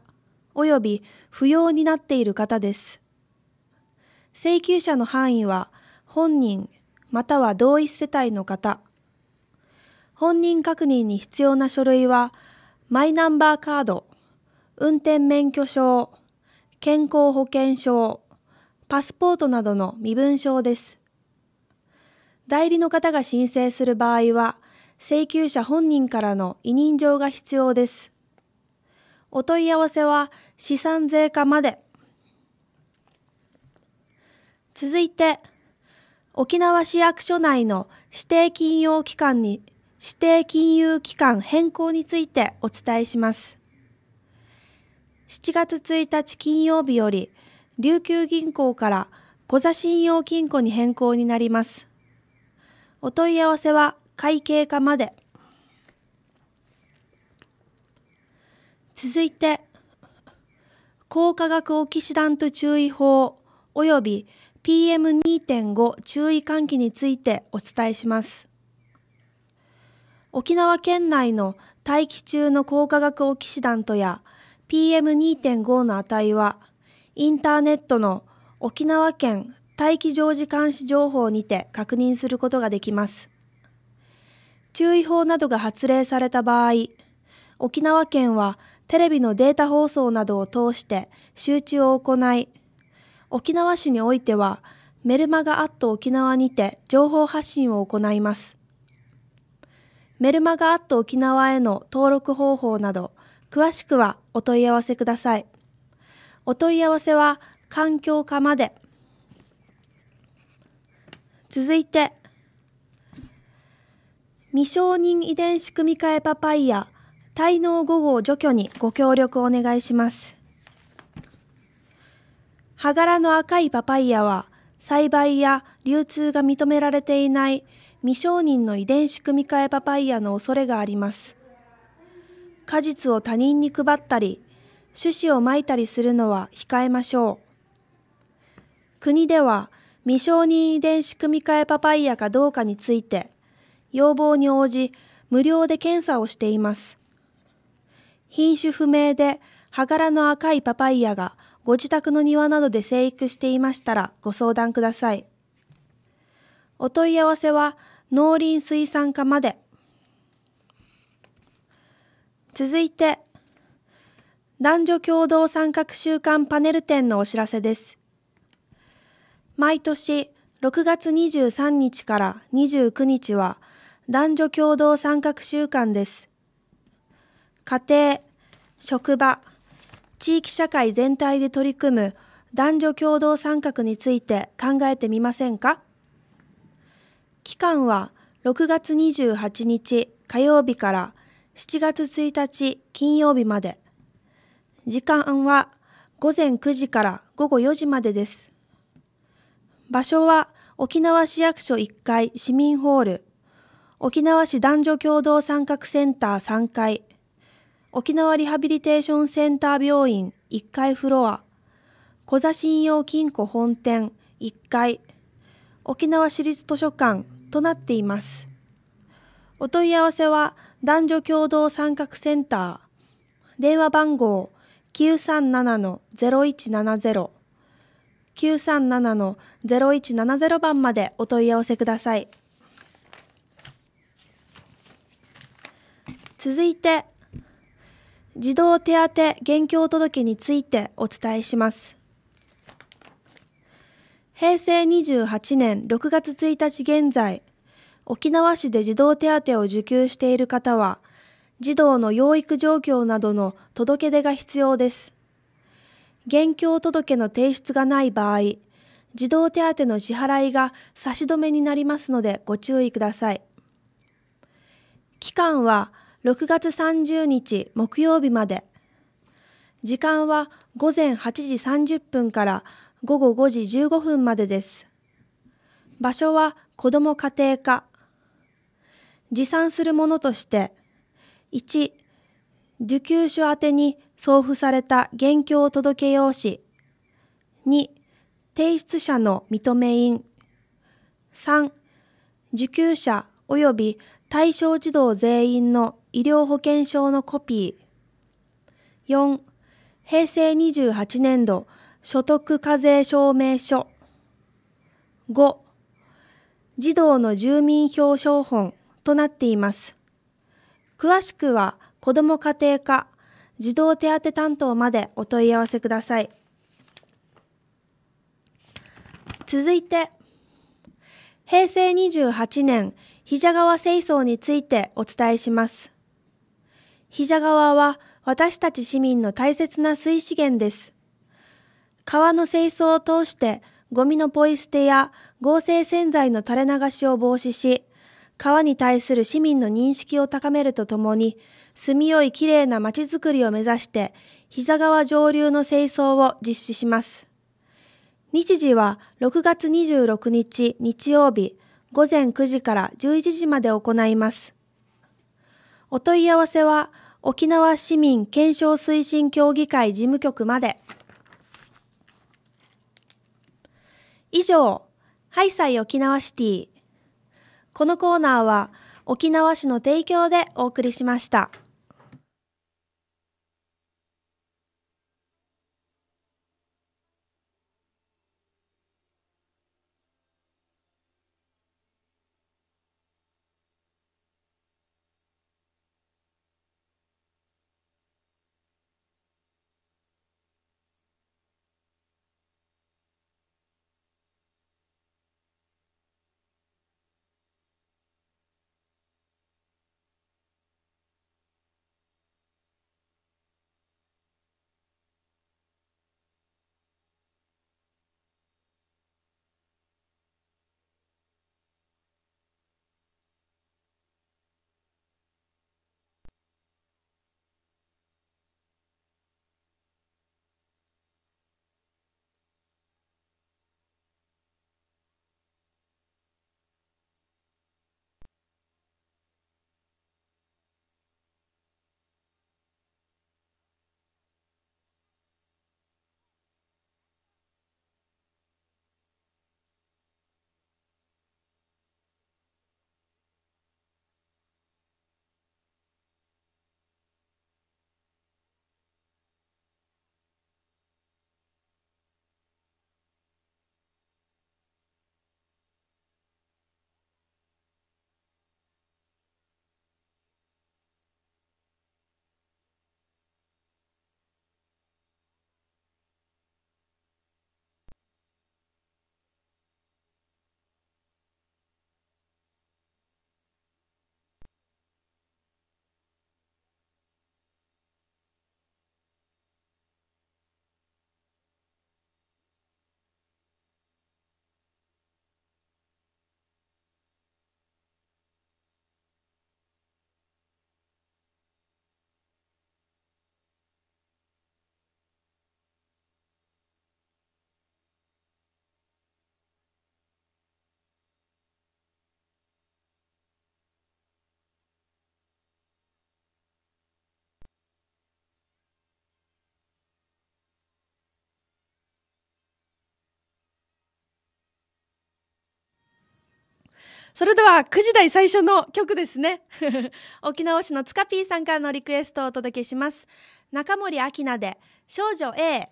及び不要になっている方です。請求者の範囲は、本人、または同一世帯の方。本人確認に必要な書類は、マイナンバーカード、運転免許証、健康保険証、パスポートなどの身分証です。代理の方が申請する場合は、請求者本人からの委任状が必要です。お問い合わせは資産税課まで。続いて、沖縄市役所内の指定金融機関に、指定金融機関変更についてお伝えします。7月1日金曜日より、琉球銀行から小座信用金庫に変更になります。お問い合わせは会計課まで続いて高化学オキシダント注意報及び PM2.5 注意喚起についてお伝えします沖縄県内の大気中の高化学オキシダントや PM2.5 の値はインターネットの沖縄県大気常時監視情報にて確認することができます。注意報などが発令された場合、沖縄県はテレビのデータ放送などを通して周知を行い、沖縄市においてはメルマガアット沖縄にて情報発信を行います。メルマガアット沖縄への登録方法など、詳しくはお問い合わせください。お問い合わせは環境課まで。続いて、未承認遺伝子組み換えパパイヤ、滞納5号除去にご協力お願いします。葉柄の赤いパパイヤは、栽培や流通が認められていない未承認の遺伝子組み換えパパイヤの恐れがあります。果実を他人に配ったり、種子をまいたりするのは控えましょう。国では未承認遺伝子組み換えパパイヤかどうかについて、要望に応じ、無料で検査をしています。品種不明で、葉柄の赤いパパイヤがご自宅の庭などで生育していましたらご相談ください。お問い合わせは農林水産課まで。続いて、男女共同参画週間パネル展のお知らせです。毎年6月23日から29日は、男女共同参画週間です。家庭、職場、地域社会全体で取り組む男女共同参画について考えてみませんか期間は6月28日火曜日から7月1日金曜日まで。時間は午前9時から午後4時までです。場所は沖縄市役所1階市民ホール沖縄市男女共同参画センター3階、沖縄リハビリテーションセンター病院1階フロア、小座信用金庫本店1階、沖縄市立図書館となっています。お問い合わせは男女共同参画センター、電話番号937-0170、937-0170番までお問い合わせください。続いて、児童手当現況届についてお伝えします。平成28年6月1日現在、沖縄市で児童手当を受給している方は、児童の養育状況などの届け出が必要です。現況届の提出がない場合、児童手当の支払いが差し止めになりますのでご注意ください。期間は6月30日木曜日まで時間は午前8時30分から午後5時15分までです場所は子ども家庭科持参するものとして1受給書宛てに送付された現況届け用紙2提出者の認め印3受給者及び対象児童全員の医療保険証のコピー。4、平成28年度所得課税証明書。5、児童の住民票証本となっています。詳しくは、子ども家庭課児童手当担当までお問い合わせください。続いて、平成28年、ひじゃ川清掃についてお伝えします。膝謝川は私たち市民の大切な水資源です。川の清掃を通してゴミのポイ捨てや合成洗剤の垂れ流しを防止し、川に対する市民の認識を高めるとともに、住みよいきれいなまちづくりを目指して、膝川上流の清掃を実施します。日時は6月26日日曜日午前9時から11時まで行います。お問い合わせは沖縄市民検証推進協議会事務局まで。以上、ハイサイ沖縄シティ。このコーナーは沖縄市の提供でお送りしました。それでは9時台最初の曲ですね 沖縄市のつかぴーさんからのリクエストをお届けします中森明菜で少女 A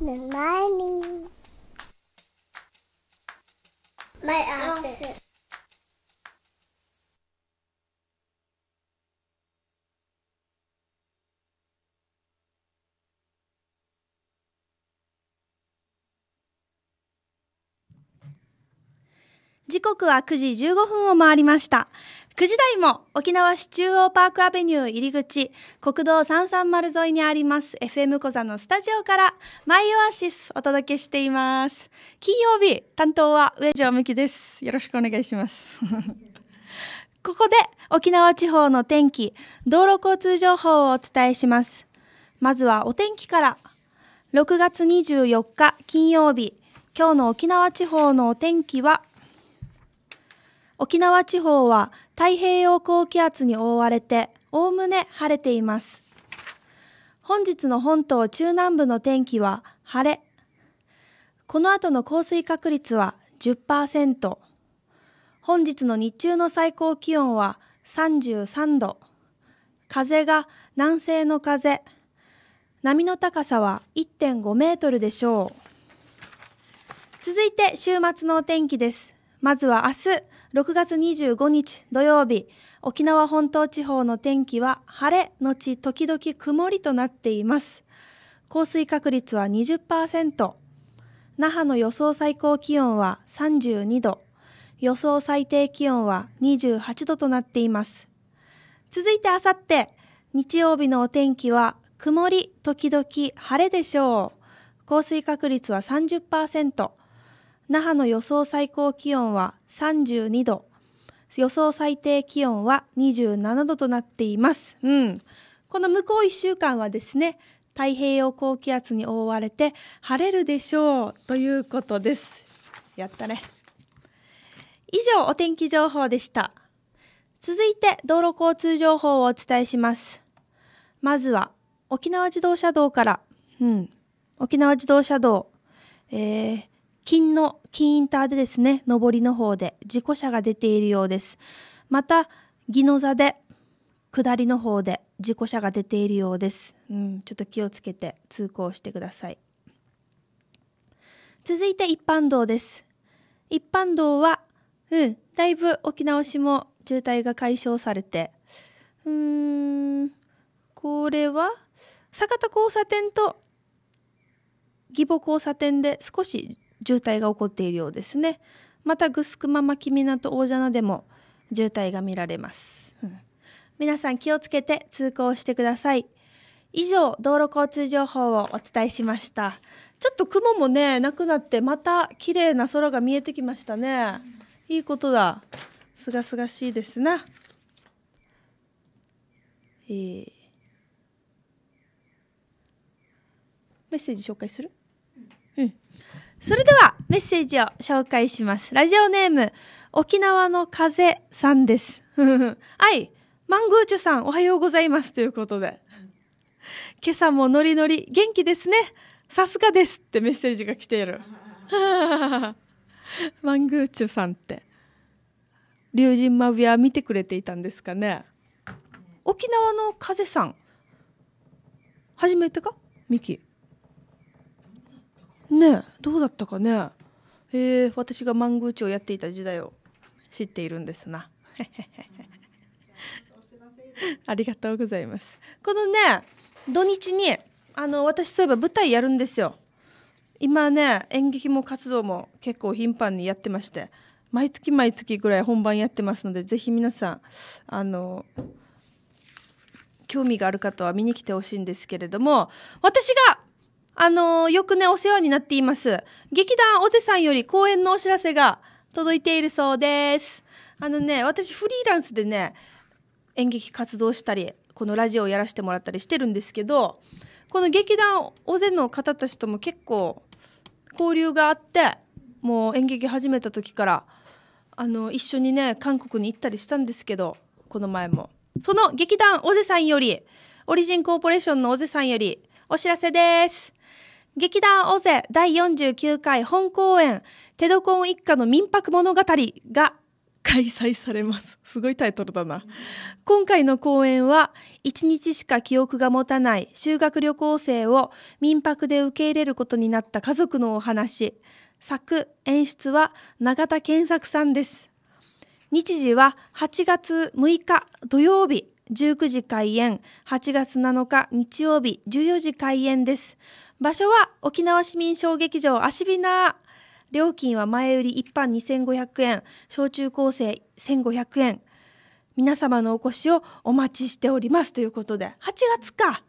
money. My outfit. 時刻は9時15分を回りました。9時台も沖縄市中央パークアベニュー入り口国道330沿いにあります FM 小座のスタジオからマイオアシスお届けしています金曜日担当は上条美希ですよろしくお願いします ここで沖縄地方の天気道路交通情報をお伝えしますまずはお天気から6月24日金曜日今日の沖縄地方のお天気は沖縄地方は太平洋高気圧に覆われて、おおむね晴れています。本日の本島中南部の天気は晴れ。この後の降水確率は10%。本日の日中の最高気温は33度。風が南西の風。波の高さは1.5メートルでしょう。続いて週末のお天気です。まずは明日、6月25日土曜日、沖縄本島地方の天気は晴れのち時々曇りとなっています。降水確率は20%。那覇の予想最高気温は32度。予想最低気温は28度となっています。続いてあさって、日曜日のお天気は曇り時々晴れでしょう。降水確率は30%。那覇の予想最高気温は32度、予想最低気温は27度となっています。うん。この向こう1週間はですね、太平洋高気圧に覆われて晴れるでしょうということです。やったね。以上、お天気情報でした。続いて、道路交通情報をお伝えします。まずは、沖縄自動車道から、うん、沖縄自動車道、えー、金の金インターでですね、上りの方で事故車が出ているようです。また、宜野座で下りの方で事故車が出ているようです。うん、ちょっと気をつけて通行してください。続いて一般道です。一般道は、うん、だいぶ沖縄市も渋滞が解消されて、うーん、これは酒田交差点と義母交差点で少し渋滞が起こっているようですねまたグスクマ牧港大蛇なでも渋滞が見られます、うん、皆さん気をつけて通行してください以上道路交通情報をお伝えしましたちょっと雲もねなくなってまた綺麗な空が見えてきましたねいいことだすがすがしいですな、えー、メッセージ紹介するそれではメッセージを紹介します。ラジオネーム、沖縄の風さんです。はい、マングーチュさん、おはようございます。ということで。今朝もノリノリ、元気ですね。さすがですってメッセージが来ている。マングーチュさんって。竜神マビア見てくれていたんですかね。沖縄の風さん。初めてかミキ。ねどうだったかねえー、私がマングーチをやっていた時代を知っているんですな ありがとうございますこのね土日にあの私そういえば舞台やるんですよ今ね演劇も活動も結構頻繁にやってまして毎月毎月ぐらい本番やってますのでぜひ皆さんあの興味がある方は見に来てほしいんですけれども私があのー、よくね、お世話になっています。劇団おぜさんより公演のお知らせが届いているそうです。あのね、私フリーランスでね、演劇活動したり、このラジオをやらせてもらったりしてるんですけど、この劇団尾瀬の方たちとも結構交流があって、もう演劇始めた時から、あの、一緒にね、韓国に行ったりしたんですけど、この前も。その劇団尾瀬さんより、オリジンコーポレーションの尾瀬さんより、お知らせです。劇団尾瀬第49回本公演「テドコン一家の民泊物語」が開催されます すごいタイトルだな、うん、今回の公演は1日しか記憶が持たない修学旅行生を民泊で受け入れることになった家族のお話作演出は永田健作さんです日時は8月6日土曜日19時開演8月7日日曜日14時開演です場所は沖縄市民小劇場アシビナ料金は前売り一般2500円小中高生1500円皆様のお越しをお待ちしておりますということで8月か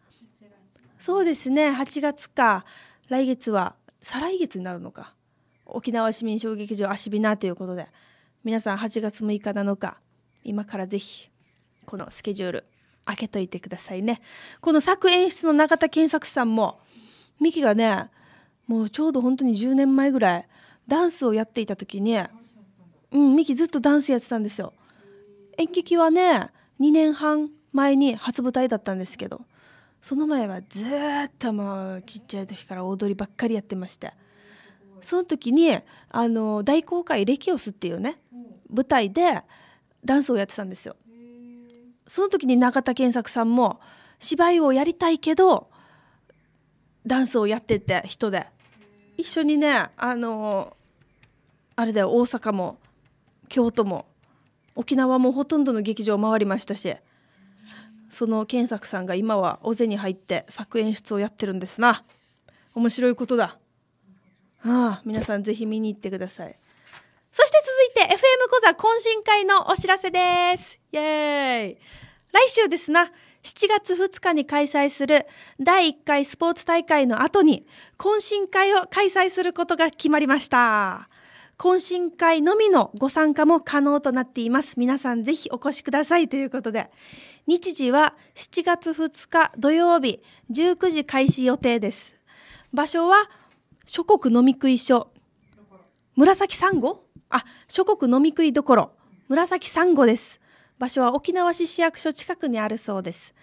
そうですね8月か来月は再来月になるのか沖縄市民小劇場アシビナということで皆さん8月6日の日今からぜひこのスケジュール開けといてくださいねこの作演出の永田健作さんもミキがねもうちょうど本当に10年前ぐらいダンスをやっていた時に、うん、ミキずっとダンスやってたんですよ。演劇はね2年半前に初舞台だったんですけどその前はずっともうちっちゃい時から踊りばっかりやってましてその時にあの大公開レキオスっていうね舞台でダンスをやってたんですよ。その時に永田健作さんも芝居をやりたいけどダンスをやってて人で一緒にねあのあれだよ大阪も京都も沖縄もほとんどの劇場を回りましたしその健作さんが今は尾瀬に入って作演出をやってるんですな面白いことだああ皆さんぜひ見に行ってくださいそして続いて FM 小座懇親会のお知らせですイエーイ来週ですな7月2日に開催する第1回スポーツ大会の後に懇親会を開催することが決まりました。懇親会のみのご参加も可能となっています。皆さんぜひお越しくださいということで、日時は7月2日土曜日19時開始予定です。場所は諸国飲み食い所、紫サンゴあ、諸国飲み食いどころ、紫サンゴです。場所は沖縄市市役所近くにあるそうです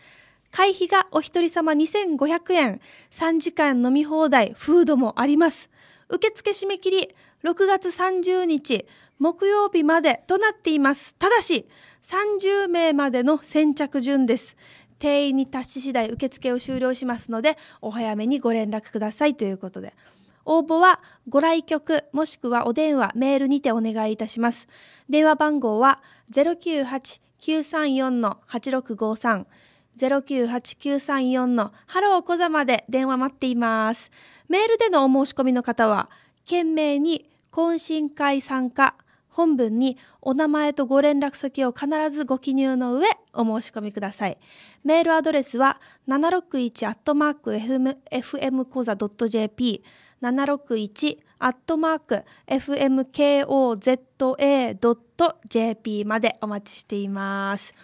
会費がお一人様2500円3時間飲み放題フードもあります受付締め切り6月30日木曜日までとなっていますただし30名までの先着順です定員に達し次第受付を終了しますのでお早めにご連絡くださいということで応募はご来局もしくはお電話メールにてお願いいたします電話番号は098-934-8653 098-934のハロー小座まで電話待っています。メールでのお申し込みの方は、懸命に懇親会参加、本文にお名前とご連絡先を必ずご記入の上お申し込みください。メールアドレスは 761-fm 講座 .jp 761アットマーク fmkoza.jp までお待ちしています。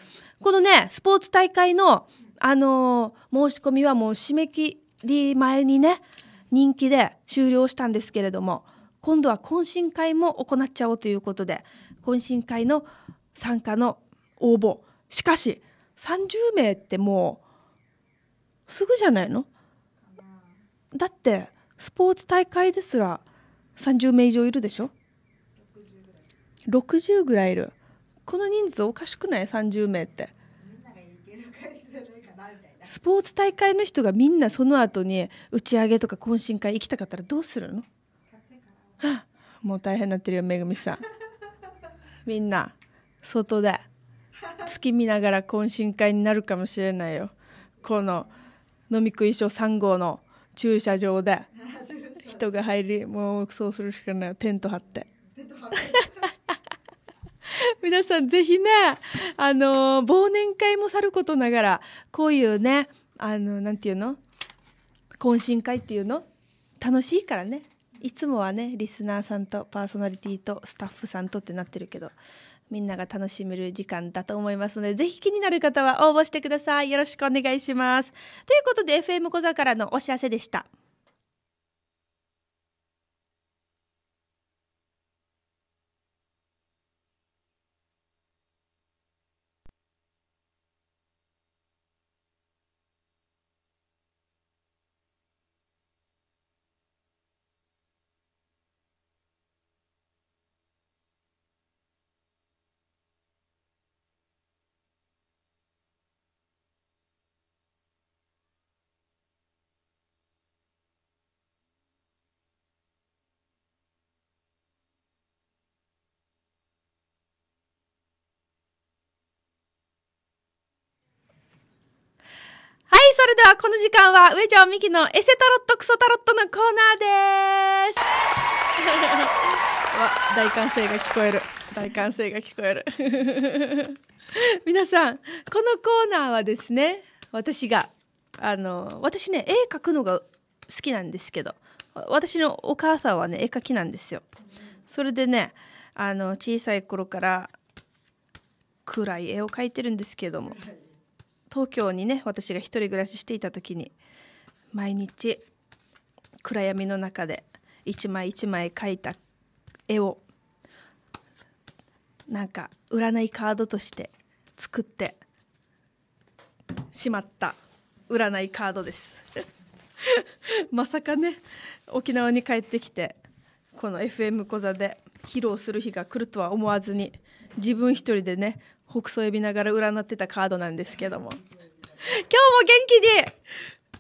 このね、スポーツ大会の、あのー、申し込みはもう締め切り前にね、人気で終了したんですけれども、今度は懇親会も行っちゃおうということで、懇親会の参加の応募。しかし、30名ってもう、すぐじゃないのだって、スポーツ大会ですら30名以上いるでしょ60ぐらいいるこの人数おかしくない30名ってスポーツ大会の人がみんなその後に打ち上げとか懇親会行きたかったらどうするのもう大変になってるよめぐみさん みんな外で月見ながら懇親会になるかもしれないよこの飲み食い所3号の駐車場で人が入りもうそうするしかないテント張って。皆さんぜひねあの忘年会もさることながらこういうねあのなんていうの懇親会っていうの楽しいからねいつもはねリスナーさんとパーソナリティとスタッフさんとってなってるけどみんなが楽しめる時間だと思いますのでぜひ気になる方は応募してくださいよろしくお願いしますということで FM 小座からのお知らせでしたこの時間は、上条美希のエセタロットクソタロットのコーナーです。わ、大歓声が聞こえる。大歓声が聞こえる。皆さん、このコーナーはですね、私が、あの、私ね、絵描くのが好きなんですけど、私のお母さんはね、絵描きなんですよ。それでね、あの、小さい頃から、暗い絵を描いてるんですけども。東京にね私が一人暮らししていた時に毎日暗闇の中で一枚一枚描いた絵をなんか占いカードとして作ってしまった占いカードです まさかね沖縄に帰ってきてこの FM 講座で披露する日が来るとは思わずに自分一人でねほくそ呼びながら占ってたカードなんですけども今日も元気に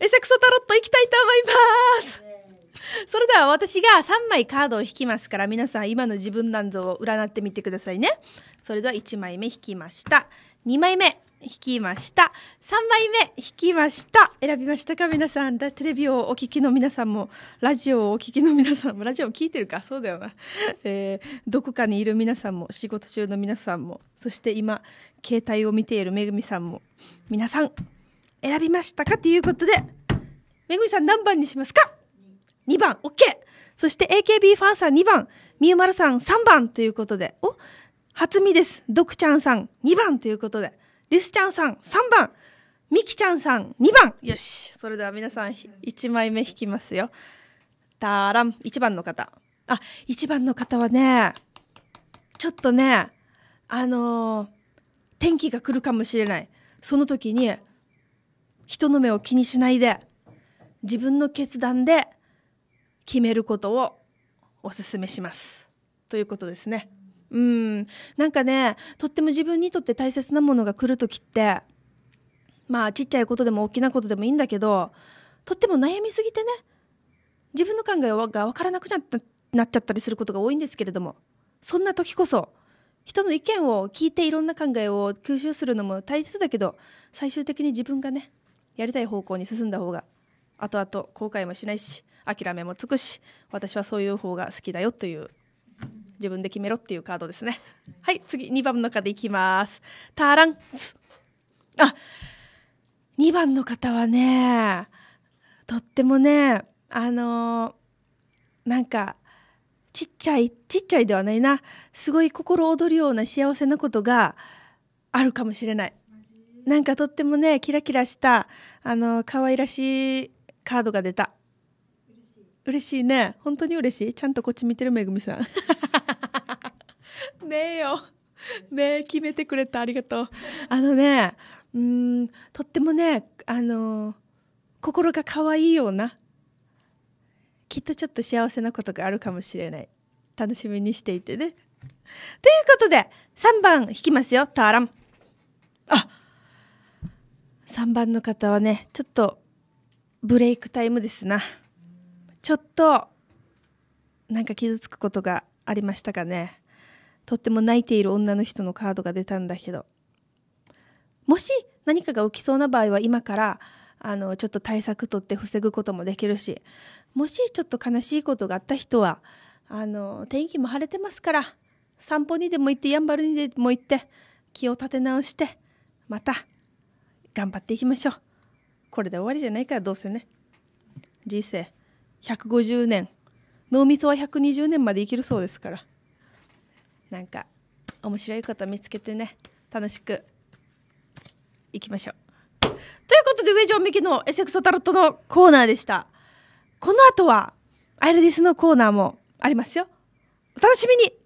エセクソタロット行きたいと思いますそれでは私が3枚カードを引きますから皆さん今の自分なんぞを占ってみてくださいねそれでは1枚目引きました2枚目引きました3枚目引きました選びましたか皆さんテレビをお聞きの皆さんもラジオをお聞きの皆さんもラジオを聞いてるかそうだよな、えー、どこかにいる皆さんも仕事中の皆さんもそして今携帯を見ているめぐみさんも皆さん選びましたかということでめぐみさん何番にしますか2番 OK そして AKB ファンさん2番みゆまるさん3番ということでお初見ですドクちゃんさん2番ということでリスちゃんさん3番みきちゃんさん2番よしそれでは皆さん1枚目引きますよたらん1番の方あ1番の方はねちょっとねあのー、天気が来るかもしれないその時に人の目を気にしないで自分の決断で決めることをおすすめしますということですね。うん、なんかねとっても自分にとって大切なものが来る時ってまあちっちゃいことでも大きなことでもいいんだけどとっても悩みすぎてね自分の考えが分からなくなっちゃったりすることが多いんですけれどもそんな時こそ人の意見を聞いていろんな考えを吸収するのも大切だけど最終的に自分がねやりたい方向に進んだ方が後々後悔もしないし諦めもつくし私はそういう方が好きだよという自分で決めろっていうカードですねはい次2番の方いきますタランあ2番の方はねとってもねあのー、なんかちっちゃいちっちゃいではないなすごい心躍るような幸せなことがあるかもしれないなんかとってもねキラキラしたあの可愛らしいカードが出た嬉しいね本当に嬉しいちゃんとこっち見てるめぐみさんねえよ。ねえ、決めてくれてありがとう。あのね、うん、とってもね、あの、心が可愛いような。きっとちょっと幸せなことがあるかもしれない。楽しみにしていてね。ということで、3番弾きますよ、タラン。あ3番の方はね、ちょっとブレイクタイムですな。ちょっと、なんか傷つくことがありましたかね。とっても泣いている女の人のカードが出たんだけどもし何かが起きそうな場合は今からあのちょっと対策とって防ぐこともできるしもしちょっと悲しいことがあった人はあの天気も晴れてますから散歩にでも行ってやんばるにでも行って気を立て直してまた頑張っていきましょうこれで終わりじゃないからどうせね人生150年脳みそは120年まで生きるそうですから。なんか面白いこと見つけてね楽しくいきましょう。ということで上条美希のエセクソタロットのコーナーでした。この後はアイルディスのコーナーもありますよ。お楽しみに